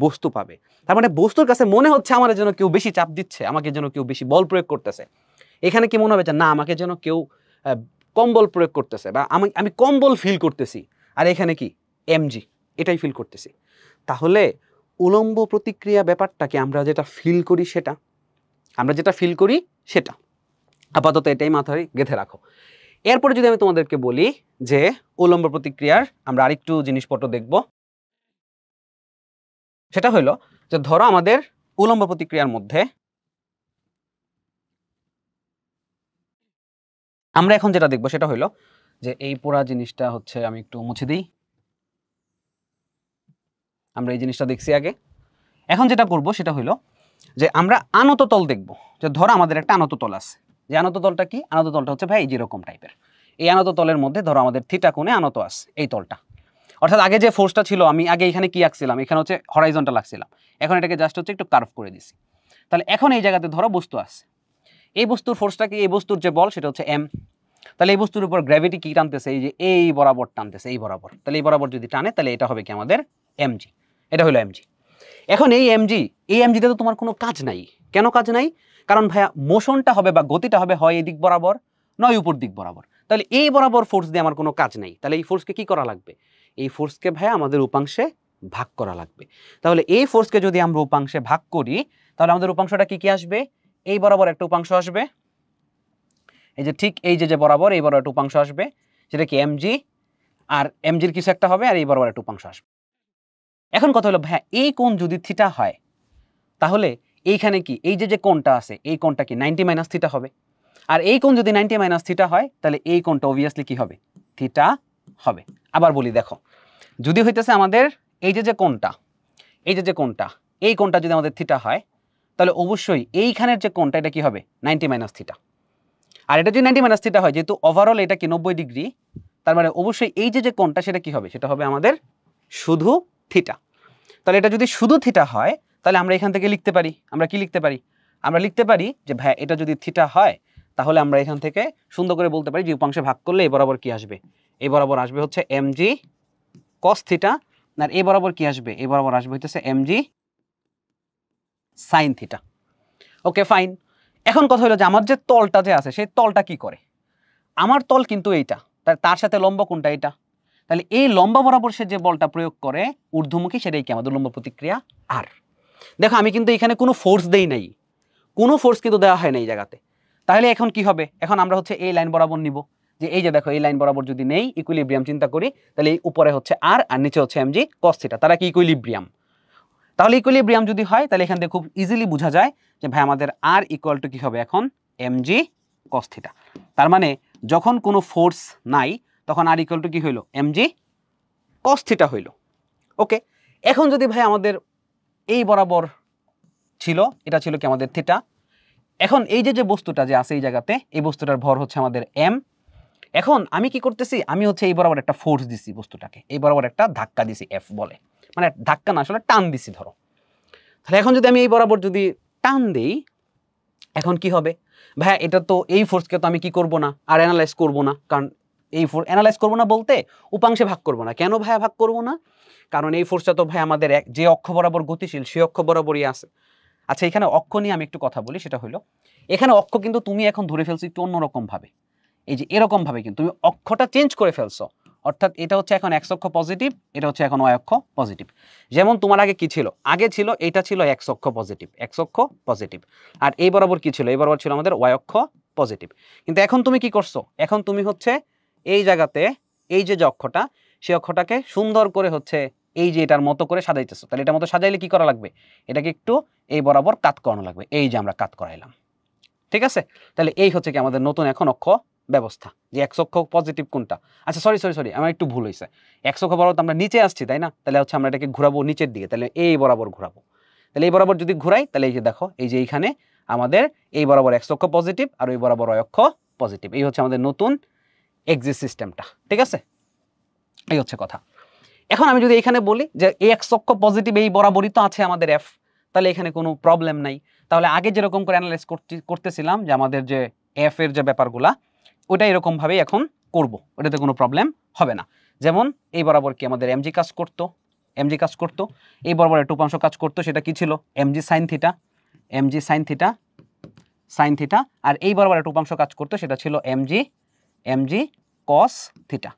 বস্তু পাবে তার মানে বস্তুর কাছে মনে হচ্ছে আমার যেন কেউ বেশি চাপ দিচ্ছে আমাকে যেন কেউ বেশি বল প্রয়োগ করতেছে এখানে কি মনে হবে যে না আমাকে যেন কেউ কম্বল প্রয়োগ করতেছে বা আমি আমি কম্বল ফিল করতেছি আর এখানে কি এমজি এটাই ফিল করতেছি তাহলে উলম্ব প্রতিক্রিয়া ব্যাপারটাকে আমরা যেটা ফিল করি সেটা আমরা যেটা ফিল করি সেটা আপাতত এটাই মাথায় গেঁথে রাখো এরপরে যদি আমি তোমাদেরকে বলি যে উলম্ব প্রতিক্রিয়ার আমরা আরেকটু জিনিসপত্র দেখব সেটা হলো যে ধরো আমাদের উলম্ব প্রতিক্রিয়ার মধ্যে আমরা এখন যেটা দেখবো সেটা হলো যে এই পুরা জিনিসটা হচ্ছে আমি একটু মুছে দিই আমরা এই জিনিসটা দেখছি আগে এখন যেটা করব সেটা হলো যে আমরা আনত তল দেখবো যে ধরো আমাদের একটা আনত তল আছে যে আনত তলটা কি আনত তলটা হচ্ছে ভাই যেরকম টাইপের এই আনত তলের মধ্যে ধরো আমাদের থিটা কোণে আনত আছে এই তলটা অর্থাৎ আগে যে ফোর্সটা ছিল আমি আগে এখানে কি আঁকছিলাম এখানে হচ্ছে হরাইজনটা লাগছিলাম এখন এটাকে জাস্ট হচ্ছে একটু কার্ভ করে দিছি তাহলে এখন এই জায়গাতে ধরো বস্তু আছে এই বস্তুর ফোর্সটা কি এই বস্তুর যে বল সেটা হচ্ছে এম তাহলে এই বস্তুর উপর গ্র্যাভিটি কী টানতেছে এই যে এই বরাবর টানতেছে এই বরাবর তাহলে এই বরাবর যদি টানে তাহলে এটা হবে কি আমাদের এমজি এটা হলো এমজি এখন এই এমজি এই এমজিতে তো তোমার কোনো কাজ নাই কেন কাজ নাই কারণ ভাইয়া মোশনটা হবে বা গতিটা হবে হয় এই দিক বরাবর নয় উপর দিক বরাবর তাহলে এই বরাবর ফোর্স দিয়ে আমার কোনো কাজ নাই তাহলে এই ফোর্সকে কি করা লাগবে এই ফোর্সকে ভাইয়া আমাদের উপাংশে ভাগ করা লাগবে তাহলে এই ফোর্সকে যদি আমরা উপাংশে ভাগ করি তাহলে আমাদের উপাংশটা কি কি আসবে এই বরাবর একটা উপাংশ আসবে এই যে ঠিক এই যে যে বরাবর এই বরাবর একটা উপাংশ আসবে সেটা কি এমজি আর এমজির কিছু একটা হবে আর এই বরাবর একটা উপাংশ আসবে এখন কথা হলো হ্যাঁ এই কোণ যদি থিটা হয় তাহলে এইখানে কি এই যে যে কোণটা আছে এই কোণটা কি নাইনটি মাইনাস থিটা হবে আর এই কোণ যদি নাইনটি মাইনাস থিটা হয় তাহলে এই কোণটা অবভিয়াসলি কি হবে থিটা হবে আবার বলি দেখো যদি হইতেছে আমাদের এই যে যে কোণটা এই যে যে কোণটা এই কোণটা যদি আমাদের থিটা হয় তাহলে অবশ্যই এইখানের যে কোনটা এটা কী হবে নাইনটি মাইনাস থিটা আর এটা যদি নাইনটি মাইনাস থিটা হয় যেহেতু ওভারঅল এটা কি নব্বই ডিগ্রি তার মানে অবশ্যই এই যে যে কোনটা সেটা কি হবে সেটা হবে আমাদের শুধু থিটা তাহলে এটা যদি শুধু থিটা হয় তাহলে আমরা এখান থেকে লিখতে পারি আমরা কি লিখতে পারি আমরা লিখতে পারি যে ভাই এটা যদি থিটা হয় তাহলে আমরা এখান থেকে সুন্দর করে বলতে পারি যে উপাংশে ভাগ করলে এ বরাবর কি আসবে এ বরাবর আসবে হচ্ছে এম জি কস থিটা আর এ বরাবর কি আসবে এ বরাবর আসবে হচ্ছে M G sine theta okay fine এখন কথা হলো যে আমার যে তলটা যে আছে সেই তলটা কি করে আমার তল কিন্তু এইটা তাহলে তার সাথে লম্ব কোনটা এটা তাহলে এই লম্বা বরাবর সে যে বলটা প্রয়োগ করে ঊর্ধ্বমুখী সেটাই কি আমাদের লম্ব প্রতিক্রিয়া আর দেখো আমি কিন্তু এখানে কোনো ফোর্স দেই নাই কোনো ফোর্স কিন্তু দেওয়া হয় না এই জায়গাতে তাহলে এখন কি হবে এখন আমরা হচ্ছে এই লাইন বরাবর নিব যে এই যে দেখো এই লাইন বরাবর যদি নেই ইকুইলিব্রিয়াম চিন্তা করি তাহলে এই উপরে হচ্ছে আর আর নিচে হচ্ছে এম জি কস্তিটা তারা কি ইকুইলিব্রিয়াম তাহলে ইকুইলিব্রিয়াম যদি হয় তাহলে এখান থেকে খুব ইজিলি বোঝা যায় যে ভাই আমাদের আর ইকুয়াল টু কী হবে এখন এম জি কস্থিটা তার মানে যখন কোনো ফোর্স নাই তখন আর ইকুয়াল টু কী হইল জি কস্থিটা হইল ওকে এখন যদি ভাই আমাদের এই বরাবর ছিল এটা ছিল কি আমাদের থিটা এখন এই যে যে বস্তুটা যে আছে এই জায়গাতে এই বস্তুটার ভর হচ্ছে আমাদের এম এখন আমি কি করতেছি আমি হচ্ছে এই বরাবর একটা ফোর্স দিছি বস্তুটাকে এই বরাবর একটা ধাক্কা দিছি এফ বলে মানে ধাক্কা না আসলে টান দিছি ধরো তাহলে এখন যদি আমি এই বরাবর যদি টান দিই এখন কি হবে ভাইয়া এটা তো এই ফোর্সকে তো আমি কি করব না আর অ্যানালাইজ করব না কারণ এই ফোর্স অ্যানালাইজ করব না বলতে উপাংশে ভাগ করব না কেন ভাইয়া ভাগ করব না কারণ এই ফোর্সটা তো ভাই আমাদের এক যে অক্ষ বরাবর গতিশীল সেই অক্ষ বরাবরই আছে আচ্ছা এখানে অক্ষ নিয়ে আমি একটু কথা বলি সেটা হলো এখানে অক্ষ কিন্তু তুমি এখন ধরে ফেলছো একটু অন্যরকমভাবে এই যে এরকমভাবে কিন্তু তুমি অক্ষটা চেঞ্জ করে ফেলছো অর্থাৎ এটা হচ্ছে এখন এক্স অক্ষ পজিটিভ এটা হচ্ছে এখন অক্ষ পজিটিভ যেমন তোমার আগে কি ছিল আগে ছিল এটা ছিল এক্স অক্ষ পজিটিভ এক্স অক্ষ পজিটিভ আর এই বরাবর কি ছিল এই বরাবর ছিল আমাদের অক্ষ পজিটিভ কিন্তু এখন তুমি কি করছো এখন তুমি হচ্ছে এই জায়গাতে এই যে যে অক্ষটা সেই অক্ষটাকে সুন্দর করে হচ্ছে এই যে এটার মতো করে সাজাইতেছো তাহলে এটার মতো সাজাইলে কি করা লাগবে এটাকে একটু এই বরাবর কাত করানো লাগবে এই যে আমরা কাত করাইলাম ঠিক আছে তাহলে এই হচ্ছে কি আমাদের নতুন এখন অক্ষ ব্যবস্থা যে এক চক্ষ পজিটিভ কোনটা আচ্ছা সরি সরি সরি আমার একটু ভুল হয়েছে এক চক্ষ বরাবর আমরা নিচে আসছি তাই না তাহলে হচ্ছে আমরা এটাকে ঘুরাবো নিচের দিকে তাহলে এই বরাবর ঘুরাবো তাহলে এই বরাবর যদি ঘুরাই তাহলে এই যে দেখো এই যে এইখানে আমাদের এই বরাবর এক চক্ষ পজিটিভ আর ওই বরাবর অক্ষ পজিটিভ এই হচ্ছে আমাদের নতুন এক্সিট সিস্টেমটা ঠিক আছে এই হচ্ছে কথা এখন আমি যদি এখানে বলি যে এক অক্ষ পজিটিভ এই বরাবরই তো আছে আমাদের এফ তাহলে এখানে কোনো প্রবলেম নাই তাহলে আগে যেরকম করে অ্যানালাইজ করতেছিলাম যে আমাদের যে এফ এর যে ব্যাপারগুলা ওটা এরকমভাবেই এখন করব ওটাতে কোনো প্রবলেম হবে না যেমন এই বরাবর কি আমাদের এমজি কাজ করতো এমজি কাজ করতো এই বরাবর টুপাংশ কাজ করতো সেটা কি ছিল MG sine theta MG sine theta sine theta আর এই বরাবর টুপাংশ কাজ করতো সেটা ছিল এমজি এমজি কস থিটা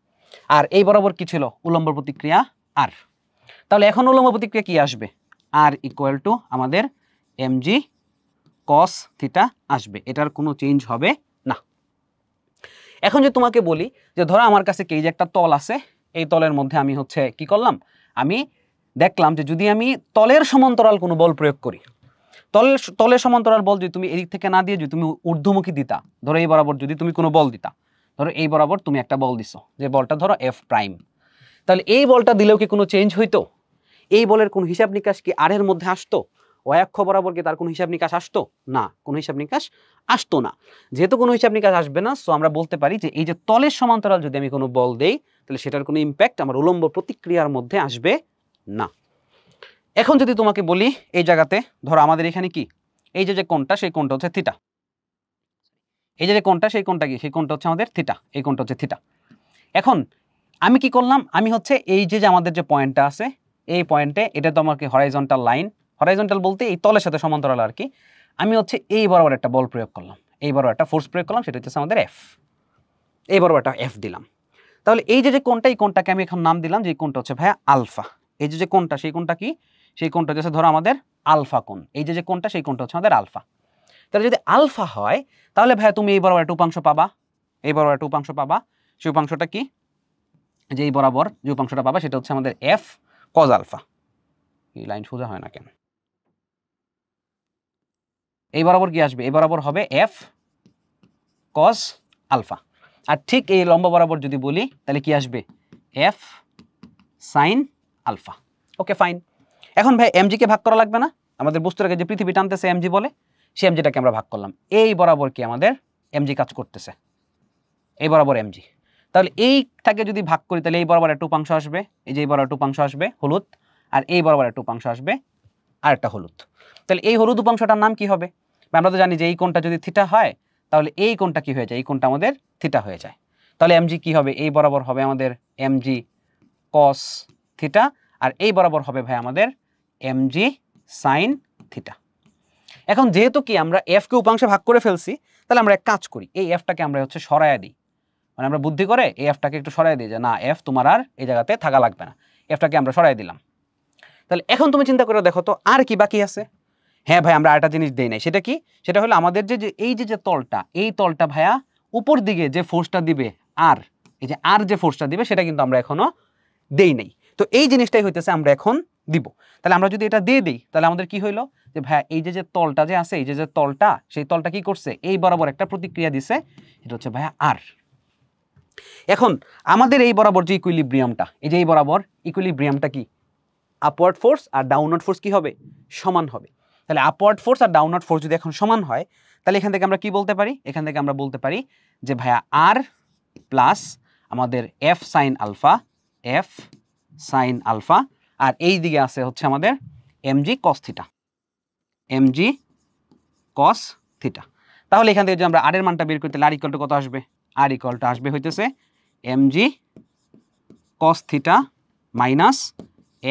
আর এই বরাবর কি ছিল উলম্ব প্রতিক্রিয়া আর তাহলে এখন উলম্ব প্রতিক্রিয়া কি আসবে আর ইকুয়াল টু আমাদের এমজি কস থিটা আসবে এটার কোনো চেঞ্জ হবে এখন যে তোমাকে বলি যে ধরো আমার কাছে কেই যে একটা তল আছে এই তলের মধ্যে আমি হচ্ছে কি করলাম আমি দেখলাম যে যদি আমি তলের সমান্তরাল কোনো বল প্রয়োগ করি তলের তলের সমান্তরাল বল যদি তুমি এদিক থেকে না দিয়ে যদি তুমি ঊর্ধ্বমুখী দিতা ধরো এই বরাবর যদি তুমি কোনো বল দিতা ধরো এই বরাবর তুমি একটা বল দিছো যে বলটা ধরো এফ প্রাইম তাহলে এই বলটা দিলেও কি কোনো চেঞ্জ হইতো এই বলের কোনো হিসাব নিকাশ কি আরের মধ্যে আসতো অয়াক্ষ বরাবর কি তার কোনো হিসাব নিকাশ আসতো না কোনো হিসাব নিকাশ আসতো না যেহেতু কোনো হিসাব নিকাশ আসবে না সো আমরা বলতে পারি যে এই যে তলের সমান্তরাল যদি আমি কোনো বল দেই তাহলে সেটার কোনো ইম্প্যাক্ট আমার উলম্ব প্রতিক্রিয়ার মধ্যে আসবে না এখন যদি তোমাকে বলি এই জায়গাতে ধরো আমাদের এখানে কি এই যে যে কোনটা সেই কোনটা হচ্ছে থিটা এই যে যে সেই কোনটা কি সেই কোনটা হচ্ছে আমাদের থিটা এই কোনটা হচ্ছে থিটা এখন আমি কি করলাম আমি হচ্ছে এই যে যে আমাদের যে পয়েন্টটা আছে এই পয়েন্টে এটা তো আমাকে হরাইজন্টাল লাইন হরাইজন্টাল বলতে এই তলের সাথে সমান্তরাল আর কি আমি হচ্ছে এই বরাবর একটা বল প্রয়োগ করলাম এই বরাবর একটা ফোর্স প্রয়োগ করলাম সেটা হচ্ছে আমাদের এফ এই বরাবর একটা এফ দিলাম তাহলে এই যে যে কোনটা এই কোনটাকে আমি এখন নাম দিলাম যে কোনটা হচ্ছে ভাইয়া আলফা এই যে যে কোনটা সেই কোনটা কি সেই কোনটা হচ্ছে ধরো আমাদের আলফা কোন এই যে যে কোনটা সেই কোনটা হচ্ছে আমাদের আলফা তাহলে যদি আলফা হয় তাহলে ভাইয়া তুমি এই বরাবর একটা উপাংশ পাবা এই বরাবর একটা উপাংশ পাবা সেই উপাংশটা কি যে এই বরাবর যে উপাংশটা পাবা সেটা হচ্ছে আমাদের এফ কজ আলফা এই লাইন সোজা হয় না কেন এই বরাবর কি আসবে এই বরাবর হবে এফ কস আলফা আর ঠিক এই লম্বা বরাবর যদি বলি তাহলে কি আসবে F sine alpha okay fine এখন ভাই এমজিকে ভাগ করা লাগবে না আমাদের রাখে যে পৃথিবী টানতেছে জি বলে সে এম জিটাকে আমরা ভাগ করলাম এই বরাবর কি আমাদের জি কাজ করতেছে এই বরাবর জি তাহলে এই থেকে যদি ভাগ করি তাহলে এই বরাবর একটা উপাংশ আসবে এই যে এই বরাবর উপাংশ আসবে হলুদ আর এই বরাবর একটা উপাংশ আসবে আর একটা হলুদ তাহলে এই হলুদ উপাংশটার নাম কি হবে বা আমরা তো জানি যে এই কোনটা যদি থিটা হয় তাহলে এই কোনটা কি হয়ে যায় এই কোনটা আমাদের থিটা হয়ে যায় তাহলে এমজি কি হবে এই বরাবর হবে আমাদের এমজি কস থিটা আর এই বরাবর হবে ভাই আমাদের এমজি সাইন থিটা এখন যেহেতু কি আমরা এফকে উপাংশে ভাগ করে ফেলছি তাহলে আমরা এক কাজ করি এই এফটাকে আমরা হচ্ছে সরাইয়া দিই মানে আমরা বুদ্ধি করে এই এফটাকে একটু সরাই দিই যে না এফ তোমার আর এই জায়গাতে থাকা লাগবে না এফটাকে আমরা সরাই দিলাম তাহলে এখন তুমি চিন্তা করে দেখো তো আর কি বাকি আছে হ্যাঁ ভাই আমরা আরেকটা জিনিস দেই নাই সেটা কি সেটা হলো আমাদের যে এই যে যে তলটা এই তলটা ভাইয়া উপর দিকে যে ফোর্সটা দিবে আর এই যে আর যে ফোর্সটা দিবে সেটা কিন্তু আমরা এখনও দেই নাই তো এই জিনিসটাই হইতেছে আমরা এখন দিব তাহলে আমরা যদি এটা দিয়ে দিই তাহলে আমাদের কি হইলো যে ভাইয়া এই যে যে তলটা যে আছে এই যে যে তলটা সেই তলটা কি করছে এই বরাবর একটা প্রতিক্রিয়া দিছে এটা হচ্ছে ভাইয়া আর এখন আমাদের এই বরাবর যে ইকুইলিব্রিয়ামটা এই যে এই বরাবর ইকুইলিব্রিয়ামটা কি আপওয়ার্ড ফোর্স আর ডাউনওয়ার্ড ফোর্স কি হবে সমান হবে তাহলে আপওয়ার্ড ফোর্স আর ডাউনওয়ার্ড ফোর্স যদি এখন সমান হয় তাহলে এখান থেকে আমরা কি বলতে পারি এখান থেকে আমরা বলতে পারি যে ভাইয়া আর প্লাস আমাদের F sine alpha F sine alpha আর এই দিকে আছে হচ্ছে আমাদের MG cos theta MG cos theta তাহলে এখান থেকে যদি আমরা আরের মানটা বের করি তাহলে আর ইকলটা কত আসবে আর ইকলটা আসবে হইতেছে MG cos theta minus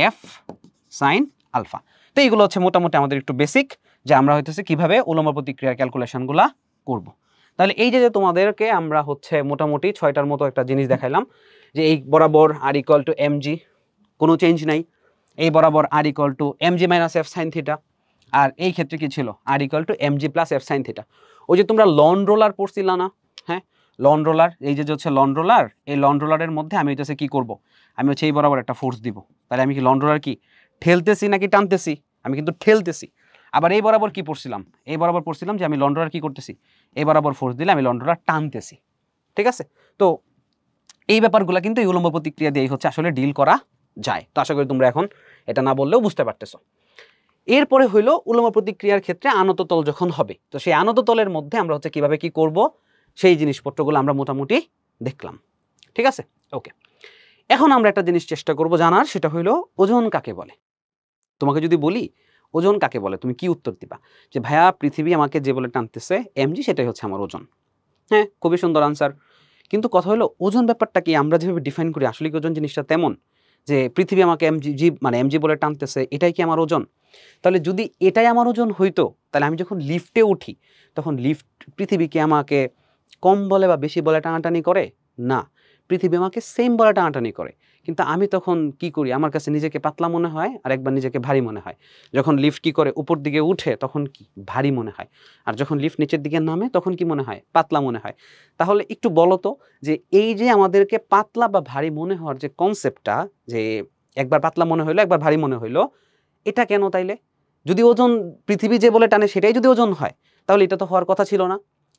F sine alpha তো এইগুলো হচ্ছে মোটামুটি আমাদের একটু বেসিক যে আমরা হইতেছে কিভাবে উলম্ব প্রতিক্রিয়া ক্যালকুলেশনগুলো করব। তাহলে এই যে তোমাদেরকে আমরা হচ্ছে মোটামুটি ছয়টার মতো একটা জিনিস দেখাইলাম যে এই বরাবর R equal to M G কোনো চেঞ্জ নাই এই বরাবর R equal to M G minus F sine theta আর এই ক্ষেত্রে কি ছিল R equal to M G plus F sine theta ওই যে তোমরা লন রোলার পড়ছিল না হ্যাঁ লন রোলার এই যে হচ্ছে লন রোলার এই লন রোলারের মধ্যে আমি হচ্ছে কী করব আমি হচ্ছে এই বরাবর একটা ফোর্স দিব তাহলে আমি কি লন রোলার কি ঠেলতেছি নাকি টানতেছি আমি কিন্তু ঠেলতেছি আবার এই বরাবর কি পড়ছিলাম এই বরাবর পড়ছিলাম যে আমি লন্ডরার কি করতেছি এই বরাবর ফোর্স দিলে আমি লন্ডরার টানতেছি ঠিক আছে তো এই ব্যাপারগুলো কিন্তু এই উলম্ব প্রতিক্রিয়া দিয়েই হচ্ছে আসলে ডিল করা যায় তো আশা করি তোমরা এখন এটা না বললেও বুঝতে পারতেছ এরপরে হইলো উলম্ব প্রতিক্রিয়ার ক্ষেত্রে আনত তল যখন হবে তো সেই আনত তলের মধ্যে আমরা হচ্ছে কিভাবে কি করব সেই জিনিসপত্রগুলো আমরা মোটামুটি দেখলাম ঠিক আছে ওকে এখন আমরা একটা জিনিস চেষ্টা করব জানার সেটা হইলো ওজন কাকে বলে তোমাকে যদি বলি ওজন কাকে বলে তুমি কি উত্তর দিবা যে ভাইয়া পৃথিবী আমাকে যে বলে টানতেছে এমজি সেটাই হচ্ছে আমার ওজন হ্যাঁ খুবই সুন্দর আনসার কিন্তু কথা হলো ওজন ব্যাপারটা কি আমরা যেভাবে ডিফাইন করি আসলে ওজন জিনিসটা তেমন যে পৃথিবী আমাকে এমজি জি মানে এমজি বলে টানতেছে এটাই কি আমার ওজন তাহলে যদি এটাই আমার ওজন হইতো তাহলে আমি যখন লিফটে উঠি তখন লিফট পৃথিবীকে আমাকে কম বলে বা বেশি বলে টানাটানি করে না পৃথিবী আমাকে সেম বলে টানাটানি করে কিন্তু আমি তখন কি করি আমার কাছে নিজেকে পাতলা মনে হয় আর একবার নিজেকে ভারী মনে হয় যখন লিফট কি করে উপর দিকে উঠে তখন কি ভারী মনে হয় আর যখন লিফট নিচের দিকে নামে তখন কি মনে হয় পাতলা মনে হয় তাহলে একটু বলো তো যে এই যে আমাদেরকে পাতলা বা ভারী মনে হওয়ার যে কনসেপ্টটা যে একবার পাতলা মনে হইলো একবার ভারী মনে হইলো এটা কেন তাইলে যদি ওজন পৃথিবী যে বলে টানে সেটাই যদি ওজন হয় তাহলে এটা তো হওয়ার কথা ছিল না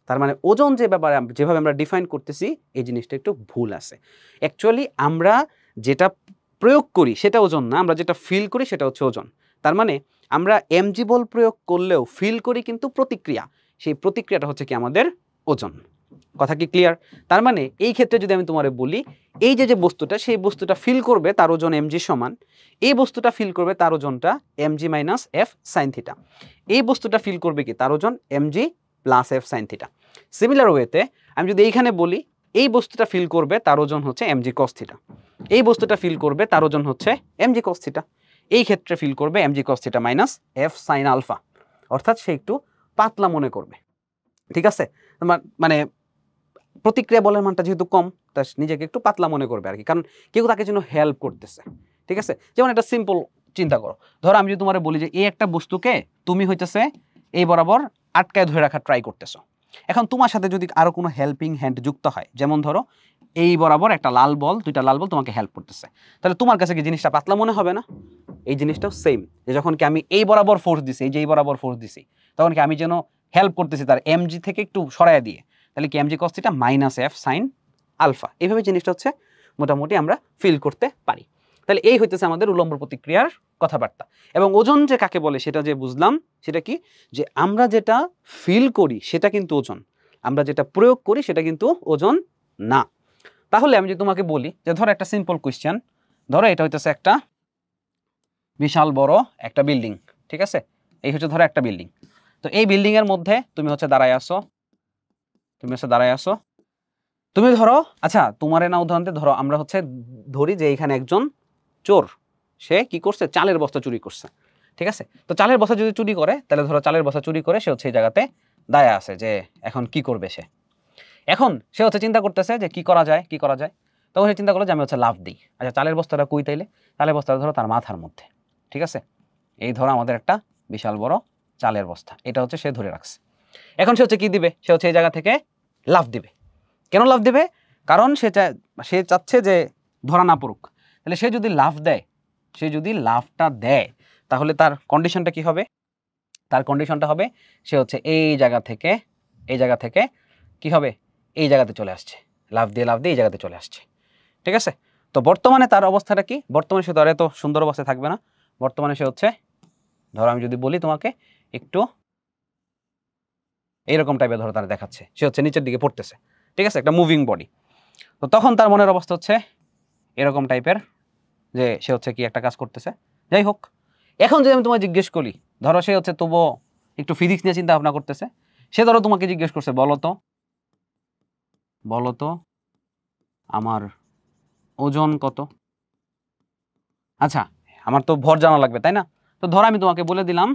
তার মানে ওজন যে ব্যাপারে যেভাবে আমরা ডিফাইন করতেছি এই জিনিসটা একটু ভুল আছে অ্যাকচুয়ালি আমরা যেটা প্রয়োগ করি সেটা ওজন না আমরা যেটা ফিল করি সেটা হচ্ছে ওজন তার মানে আমরা এমজি বল প্রয়োগ করলেও ফিল করি কিন্তু প্রতিক্রিয়া সেই প্রতিক্রিয়াটা হচ্ছে কি আমাদের ওজন কথা কি ক্লিয়ার তার মানে এই ক্ষেত্রে যদি আমি তোমার বলি এই যে যে বস্তুটা সেই বস্তুটা ফিল করবে তার ওজন এমজি সমান এই বস্তুটা ফিল করবে তার ওজনটা MG minus F sine theta এই বস্তুটা ফিল করবে কি তার ওজন MG plus F sine theta similar ওয়েতে আমি যদি এইখানে বলি এই বস্তুটা ফিল করবে তার ওজন হচ্ছে এমজি কস্থিটা এই বস্তুটা ফিল করবে তার ওজন হচ্ছে এম জি কস্থিটা এই ক্ষেত্রে ফিল করবে M G cos theta minus F sine alpha অর্থাৎ সে একটু পাতলা মনে করবে ঠিক আছে মানে প্রতিক্রিয়া বলের মানটা যেহেতু কম তা নিজেকে একটু পাতলা মনে করবে আর কি কারণ কেউ তাকে যেন হেল্প করতেছে ঠিক আছে যেমন একটা সিম্পল চিন্তা করো ধরো আমি যদি তোমার বলি যে এই একটা বস্তুকে তুমি হইতেছে এই বরাবর আটকায় ধরে রাখা ট্রাই করতেছো এখন তোমার সাথে যদি আরও কোনো হেল্পিং হ্যান্ড যুক্ত হয় যেমন ধরো এই বরাবর একটা লাল বল দুইটা লাল বল তোমাকে হেল্প করতেছে তাহলে তোমার কাছে কি জিনিসটা পাতলা মনে হবে না এই জিনিসটাও সেম যে যখন কি আমি এই বরাবর ফোর্স দিছি এই যে এই বরাবর ফোর্স দিছি তখন কি আমি যেন হেল্প করতেছি তার এমজি থেকে একটু সরাই দিয়ে তাহলে কি MG cos theta minus F sine alpha এইভাবে জিনিসটা হচ্ছে মোটামুটি আমরা ফিল করতে পারি তাহলে এই হইতেছে আমাদের উলম্ব প্রতিক্রিয়ার কথাবার্তা এবং ওজন যে কাকে বলে সেটা যে বুঝলাম সেটা কি যে আমরা যেটা ফিল করি সেটা কিন্তু ওজন আমরা যেটা প্রয়োগ করি সেটা কিন্তু ওজন না তাহলে আমি যদি তোমাকে বলি যে ধরো একটা সিম্পল কোয়েশ্চেন ধরো এটা হইতেছে একটা বিশাল বড় একটা বিল্ডিং ঠিক আছে এই হচ্ছে ধরো একটা বিল্ডিং তো এই বিল্ডিংয়ের মধ্যে তুমি হচ্ছে দাঁড়ায় আসো তুমি হচ্ছে দাঁড়ায় আসো তুমি ধরো আচ্ছা তোমার না উদাহরণতে ধরো আমরা হচ্ছে ধরি যে এখানে একজন চোর সে কি করছে চালের বস্তা চুরি করছে ঠিক আছে তো চালের বস্তা যদি চুরি করে তাহলে ধরো চালের বস্তা চুরি করে সে হচ্ছে এই জায়গাতে দায়া আছে যে এখন কি করবে সে এখন সে হচ্ছে চিন্তা করতেছে যে কি করা যায় কি করা যায় তখন সে চিন্তা করলো যে আমি হচ্ছে লাভ দিই আচ্ছা চালের বস্তাটা কুই তাইলে চালের বস্তাটা ধরো তার মাথার মধ্যে ঠিক আছে এই ধরো আমাদের একটা বিশাল বড় চালের বস্তা এটা হচ্ছে সে ধরে রাখছে এখন সে হচ্ছে কি দিবে সে হচ্ছে এই জায়গা থেকে লাভ দিবে কেন লাভ দিবে কারণ সে সে চাচ্ছে যে ধরা না পড়ুক তাহলে সে যদি লাভ দেয় সে যদি লাভটা দেয় তাহলে তার কন্ডিশনটা কি হবে তার কন্ডিশনটা হবে সে হচ্ছে এই জায়গা থেকে এই জায়গা থেকে কি হবে এই জায়গাতে চলে আসছে লাভ দিয়ে লাভ দিয়ে এই জায়গাতে চলে আসছে ঠিক আছে তো বর্তমানে তার অবস্থাটা কি বর্তমানে সে ধরে তো সুন্দর অবস্থায় থাকবে না বর্তমানে সে হচ্ছে ধরো আমি যদি বলি তোমাকে একটু এইরকম টাইপের ধরো তারা দেখাচ্ছে সে হচ্ছে নিচের দিকে পড়তেছে ঠিক আছে একটা মুভিং বডি তো তখন তার মনের অবস্থা হচ্ছে এরকম টাইপের যে সে হচ্ছে কি একটা কাজ করতেছে যাই হোক এখন যদি আমি তোমায় জিজ্ঞেস করি ধরো সে হচ্ছে তবুও একটু ফিজিক্স নিয়ে চিন্তা ভাবনা করতেছে সে ধরো তোমাকে জিজ্ঞেস করছে বলতো তো বলো তো আমার ওজন কত আচ্ছা আমার তো ভর জানা লাগবে তাই না তো ধর আমি তোমাকে বলে দিলাম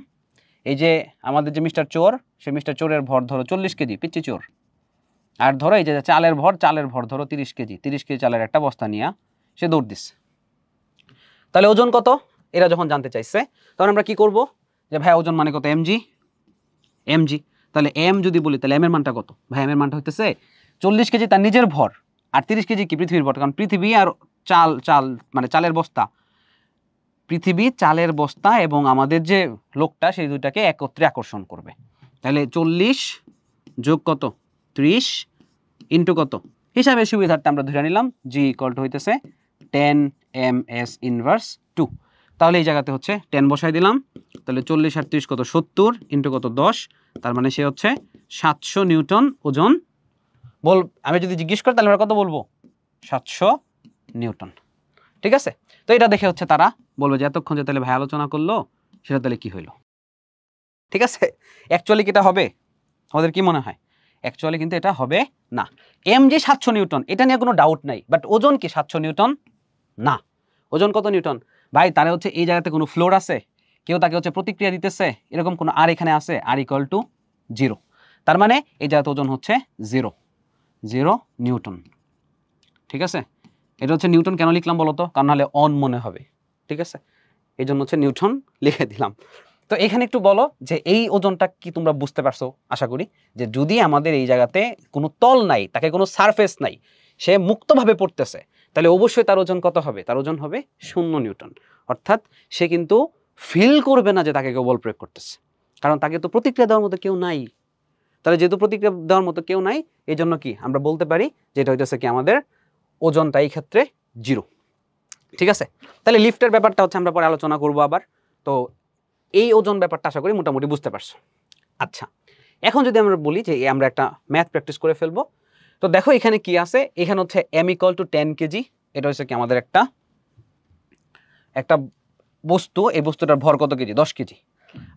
এই যে আমাদের যে মিস্টার চোর সে মিস্টার চোরের ভর ধরো চল্লিশ কেজি পিচ্ছি চোর আর ধরো এই যে চালের ভর চালের ভর ধরো তিরিশ কেজি তিরিশ কেজি চালের একটা বস্তা নিয়ে সে দৌড় দিস তাহলে ওজন কত এরা যখন জানতে চাইছে তখন আমরা কি করব যে ভাই ওজন মানে কত এমজি এমজি তাহলে এম যদি বলি তাহলে এম এর মানটা কত ভাই এম এর মানটা হইতেছে চল্লিশ কেজি তার নিজের ভর আর তিরিশ কেজি কি পৃথিবীর ভর কারণ পৃথিবী আর চাল চাল মানে চালের বস্তা পৃথিবী চালের বস্তা এবং আমাদের যে লোকটা সেই দুইটাকে একত্রে আকর্ষণ করবে তাহলে চল্লিশ যোগ কত ত্রিশ ইন্টু কত হিসাবে সুবিধার্থে আমরা ধরে নিলাম জি কলটা হইতেছে ten M S inverse two তাহলে এই জায়গাতে হচ্ছে টেন বসাই দিলাম তাহলে চল্লিশ আটত্রিশ কত সত্তর ইন্টু কত দশ তার মানে সে হচ্ছে সাতশো নিউটন ওজন বল আমি যদি জিজ্ঞেস করি তাহলে আমরা কত বলবো সাতশো নিউটন ঠিক আছে তো এটা দেখে হচ্ছে তারা বলবে যে এতক্ষণ যে তাহলে ভাই আলোচনা করলো সেটা তাহলে কি হইলো ঠিক আছে অ্যাকচুয়ালি কি এটা হবে আমাদের কি মনে হয় অ্যাকচুয়ালি কিন্তু এটা হবে না এম যে সাতশো নিউটন এটা নিয়ে কোনো ডাউট নাই বাট ওজন কি সাতশো নিউটন না ওজন কত নিউটন ভাই তার হচ্ছে এই জায়গাতে কোনো ফ্লোর আছে কেউ তাকে হচ্ছে প্রতিক্রিয়া দিতেছে এরকম কোনো আর এখানে আছে আর ইকুয়াল টু জিরো তার মানে এই জায়গাতে ওজন হচ্ছে জিরো জিরো নিউটন ঠিক আছে এটা হচ্ছে নিউটন কেন লিখলাম বলতো কারণ হলে অন মনে হবে ঠিক আছে এই জন্য হচ্ছে নিউটন লিখে দিলাম তো এখানে একটু বলো যে এই ওজনটা কি তোমরা বুঝতে পারছো আশা করি যে যদি আমাদের এই জায়গাতে কোনো তল নাই তাকে কোনো সারফেস নাই সে মুক্তভাবে পড়তেছে তাহলে অবশ্যই তার ওজন কত হবে তার ওজন হবে শূন্য নিউটন অর্থাৎ সে কিন্তু ফিল করবে না যে তাকে কেউ বল প্রয়োগ করতেছে কারণ তাকে তো প্রতিক্রিয়া দেওয়ার মতো কেউ নাই তাহলে যেহেতু প্রতিক্রিয়া দেওয়ার মতো কেউ নাই এই জন্য কি আমরা বলতে পারি যে এটা হইতেছে কি আমাদের ওজনটা এই ক্ষেত্রে জিরো ঠিক আছে তাহলে লিফটের ব্যাপারটা হচ্ছে আমরা পরে আলোচনা করব আবার তো এই ওজন ব্যাপারটা আশা করি মোটামুটি বুঝতে পারছো আচ্ছা এখন যদি আমরা বলি যে আমরা একটা ম্যাথ প্র্যাকটিস করে ফেলবো তো দেখো এখানে কি আছে এখানে হচ্ছে M equal to ten KG এটা হচ্ছে কি আমাদের একটা একটা বস্তু এই বস্তুটার ভর কত কেজি দশ কেজি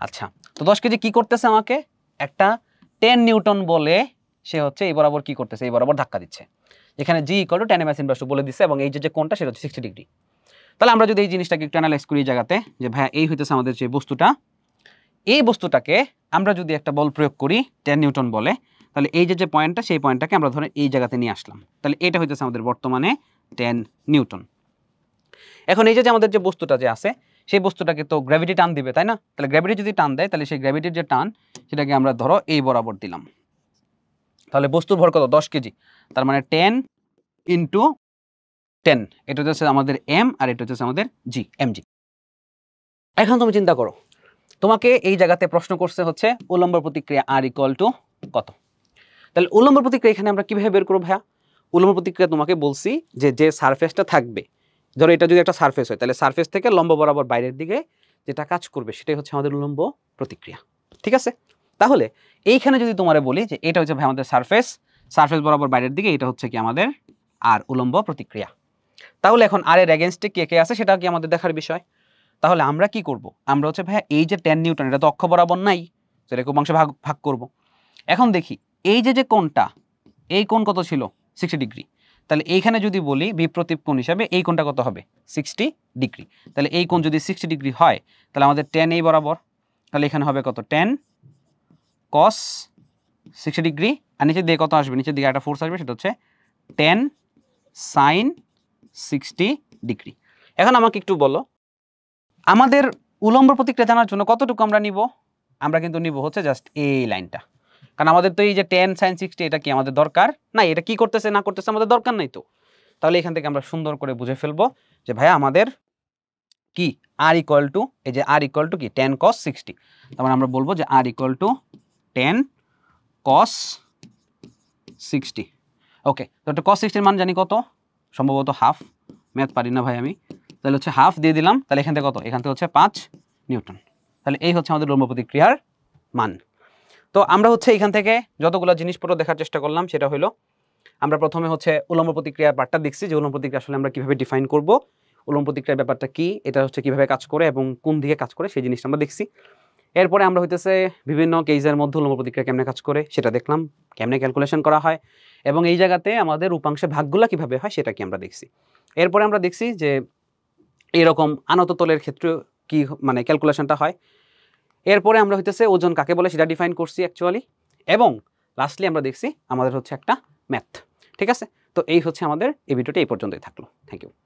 আচ্ছা তো দশ কেজি কি করতেছে আমাকে একটা টেন নিউটন বলে সে হচ্ছে এই বরাবর কি করতেছে এই বরাবর ধাক্কা দিচ্ছে এখানে G equal to ten M S বলে দিচ্ছে এবং এই যে কোনটা সেটা হচ্ছে সিক্সটি ডিগ্রি তাহলে আমরা যদি এই জিনিসটাকে একটু অ্যানালাইজ করি জায়গাতে যে ভাই এই হইতেছে আমাদের যে বস্তুটা এই বস্তুটাকে আমরা যদি একটা বল প্রয়োগ করি টেন নিউটন বলে তাহলে এই যে যে পয়েন্টটা সেই পয়েন্টটাকে আমরা ধরেন এই জায়গাতে নিয়ে আসলাম তাহলে এটা হইতেছে আমাদের বর্তমানে টেন নিউটন এখন এই যে আমাদের যে বস্তুটা যে আছে সেই বস্তুটাকে তো গ্র্যাভিটি টান দিবে তাই না তাহলে গ্র্যাভিটি যদি টান দেয় তাহলে সেই গ্র্যাভিটির যে টান সেটাকে আমরা ধরো এই বরাবর দিলাম তাহলে বস্তুর ভর কত দশ কেজি তার মানে টেন ইন্টু টেন এটা হচ্ছে আমাদের এম আর এটা হচ্ছে আমাদের জি এম জি এখন তুমি চিন্তা করো তোমাকে এই জায়গাতে প্রশ্ন করছে হচ্ছে উলম্ব প্রতিক্রিয়া আর ইকুয়াল টু কত তাহলে উলম্ব প্রতিক্রিয়া এখানে আমরা কীভাবে বের করবো ভাইয়া উলম্ব প্রতিক্রিয়া তোমাকে বলছি যে যে সারফেসটা থাকবে ধরো এটা যদি একটা সারফেস হয় তাহলে সারফেস থেকে লম্ব বরাবর বাইরের দিকে যেটা কাজ করবে সেটাই হচ্ছে আমাদের উলম্ব প্রতিক্রিয়া ঠিক আছে তাহলে এইখানে যদি তোমার বলি যে এটা হচ্ছে ভাই আমাদের সারফেস সারফেস বরাবর বাইরের দিকে এটা হচ্ছে কি আমাদের আর উলম্ব প্রতিক্রিয়া তাহলে এখন আর এর অ্যাগেনস্টে কে কে আছে সেটা কি আমাদের দেখার বিষয় তাহলে আমরা কি করব আমরা হচ্ছে ভাইয়া এই যে টেন নিউটন এটা তো অক্ষ বরাবর নাই সেটাকে অংশে ভাগ ভাগ করবো এখন দেখি এই যে যে কোনটা এই কোন কত ছিল সিক্সটি ডিগ্রি তাহলে এইখানে যদি বলি বিপ্রতীপ কোণ হিসাবে এই কোনটা কত হবে সিক্সটি ডিগ্রি তাহলে এই কোণ যদি সিক্সটি ডিগ্রি হয় তাহলে আমাদের টেন এই বরাবর তাহলে এখানে হবে কত টেন কস সিক্সটি ডিগ্রি আর নিচের দিকে কত আসবে নিচের দিকে একটা ফোর্স আসবে সেটা হচ্ছে টেন সাইন সিক্সটি ডিগ্রি এখন আমাকে একটু বলো আমাদের উলম্ব প্রতিক্রিয়া জানার জন্য কতটুকু আমরা নিব আমরা কিন্তু নিব হচ্ছে জাস্ট এই লাইনটা কারণ আমাদের তো এই যে টেন সাইন সিক্সটি এটা কি আমাদের দরকার না এটা কি করতেছে না করতেছে আমাদের দরকার নাই তো তাহলে এখান থেকে আমরা সুন্দর করে বুঝে ফেলবো যে ভাইয়া আমাদের কি আর ইকুয়াল টু এই যে আর ইকুয়াল টু কি টেন কস সিক্সটি তারপর আমরা বলবো যে R equal to ten cos sixty okay তো একটা কস সিক্সটির মান জানি কত সম্ভবত হাফ ম্যাথ পারি না ভাই আমি তাহলে হচ্ছে হাফ দিয়ে দিলাম তাহলে এখান থেকে কত এখান থেকে হচ্ছে পাঁচ নিউটন তাহলে এই হচ্ছে আমাদের লম্ব প্রতিক্রিয়ার মান তো আমরা হচ্ছে এখান থেকে যতগুলো জিনিসপত্র দেখার চেষ্টা করলাম সেটা হলো আমরা প্রথমে হচ্ছে উলম্ব প্রতিক্রিয়ার পার্টটা দেখছি যে উলম্ব প্রতিক্রিয়া আসলে আমরা কীভাবে ডিফাইন করব উলম্ব প্রতিক্রিয়ার ব্যাপারটা কি এটা হচ্ছে কীভাবে কাজ করে এবং কোন দিকে কাজ করে সেই জিনিসটা আমরা দেখছি এরপরে আমরা হইতেছে বিভিন্ন কেইজের মধ্যে উলম্ব প্রতিক্রিয়া কেমনে কাজ করে সেটা দেখলাম কেমনে ক্যালকুলেশন করা হয় এবং এই জায়গাতে আমাদের উপাংশে ভাগগুলো কীভাবে হয় সেটা কি আমরা দেখছি এরপরে আমরা দেখছি যে এরকম আনত তলের ক্ষেত্রে কি মানে ক্যালকুলেশনটা হয় এরপরে আমরা হইতেছে ওজন কাকে বলে সেটা ডিফাইন করছি অ্যাকচুয়ালি এবং লাস্টলি আমরা দেখছি আমাদের হচ্ছে একটা ম্যাথ ঠিক আছে তো এই হচ্ছে আমাদের এই ভিডিওটি এই পর্যন্তই থাকলো থ্যাংক ইউ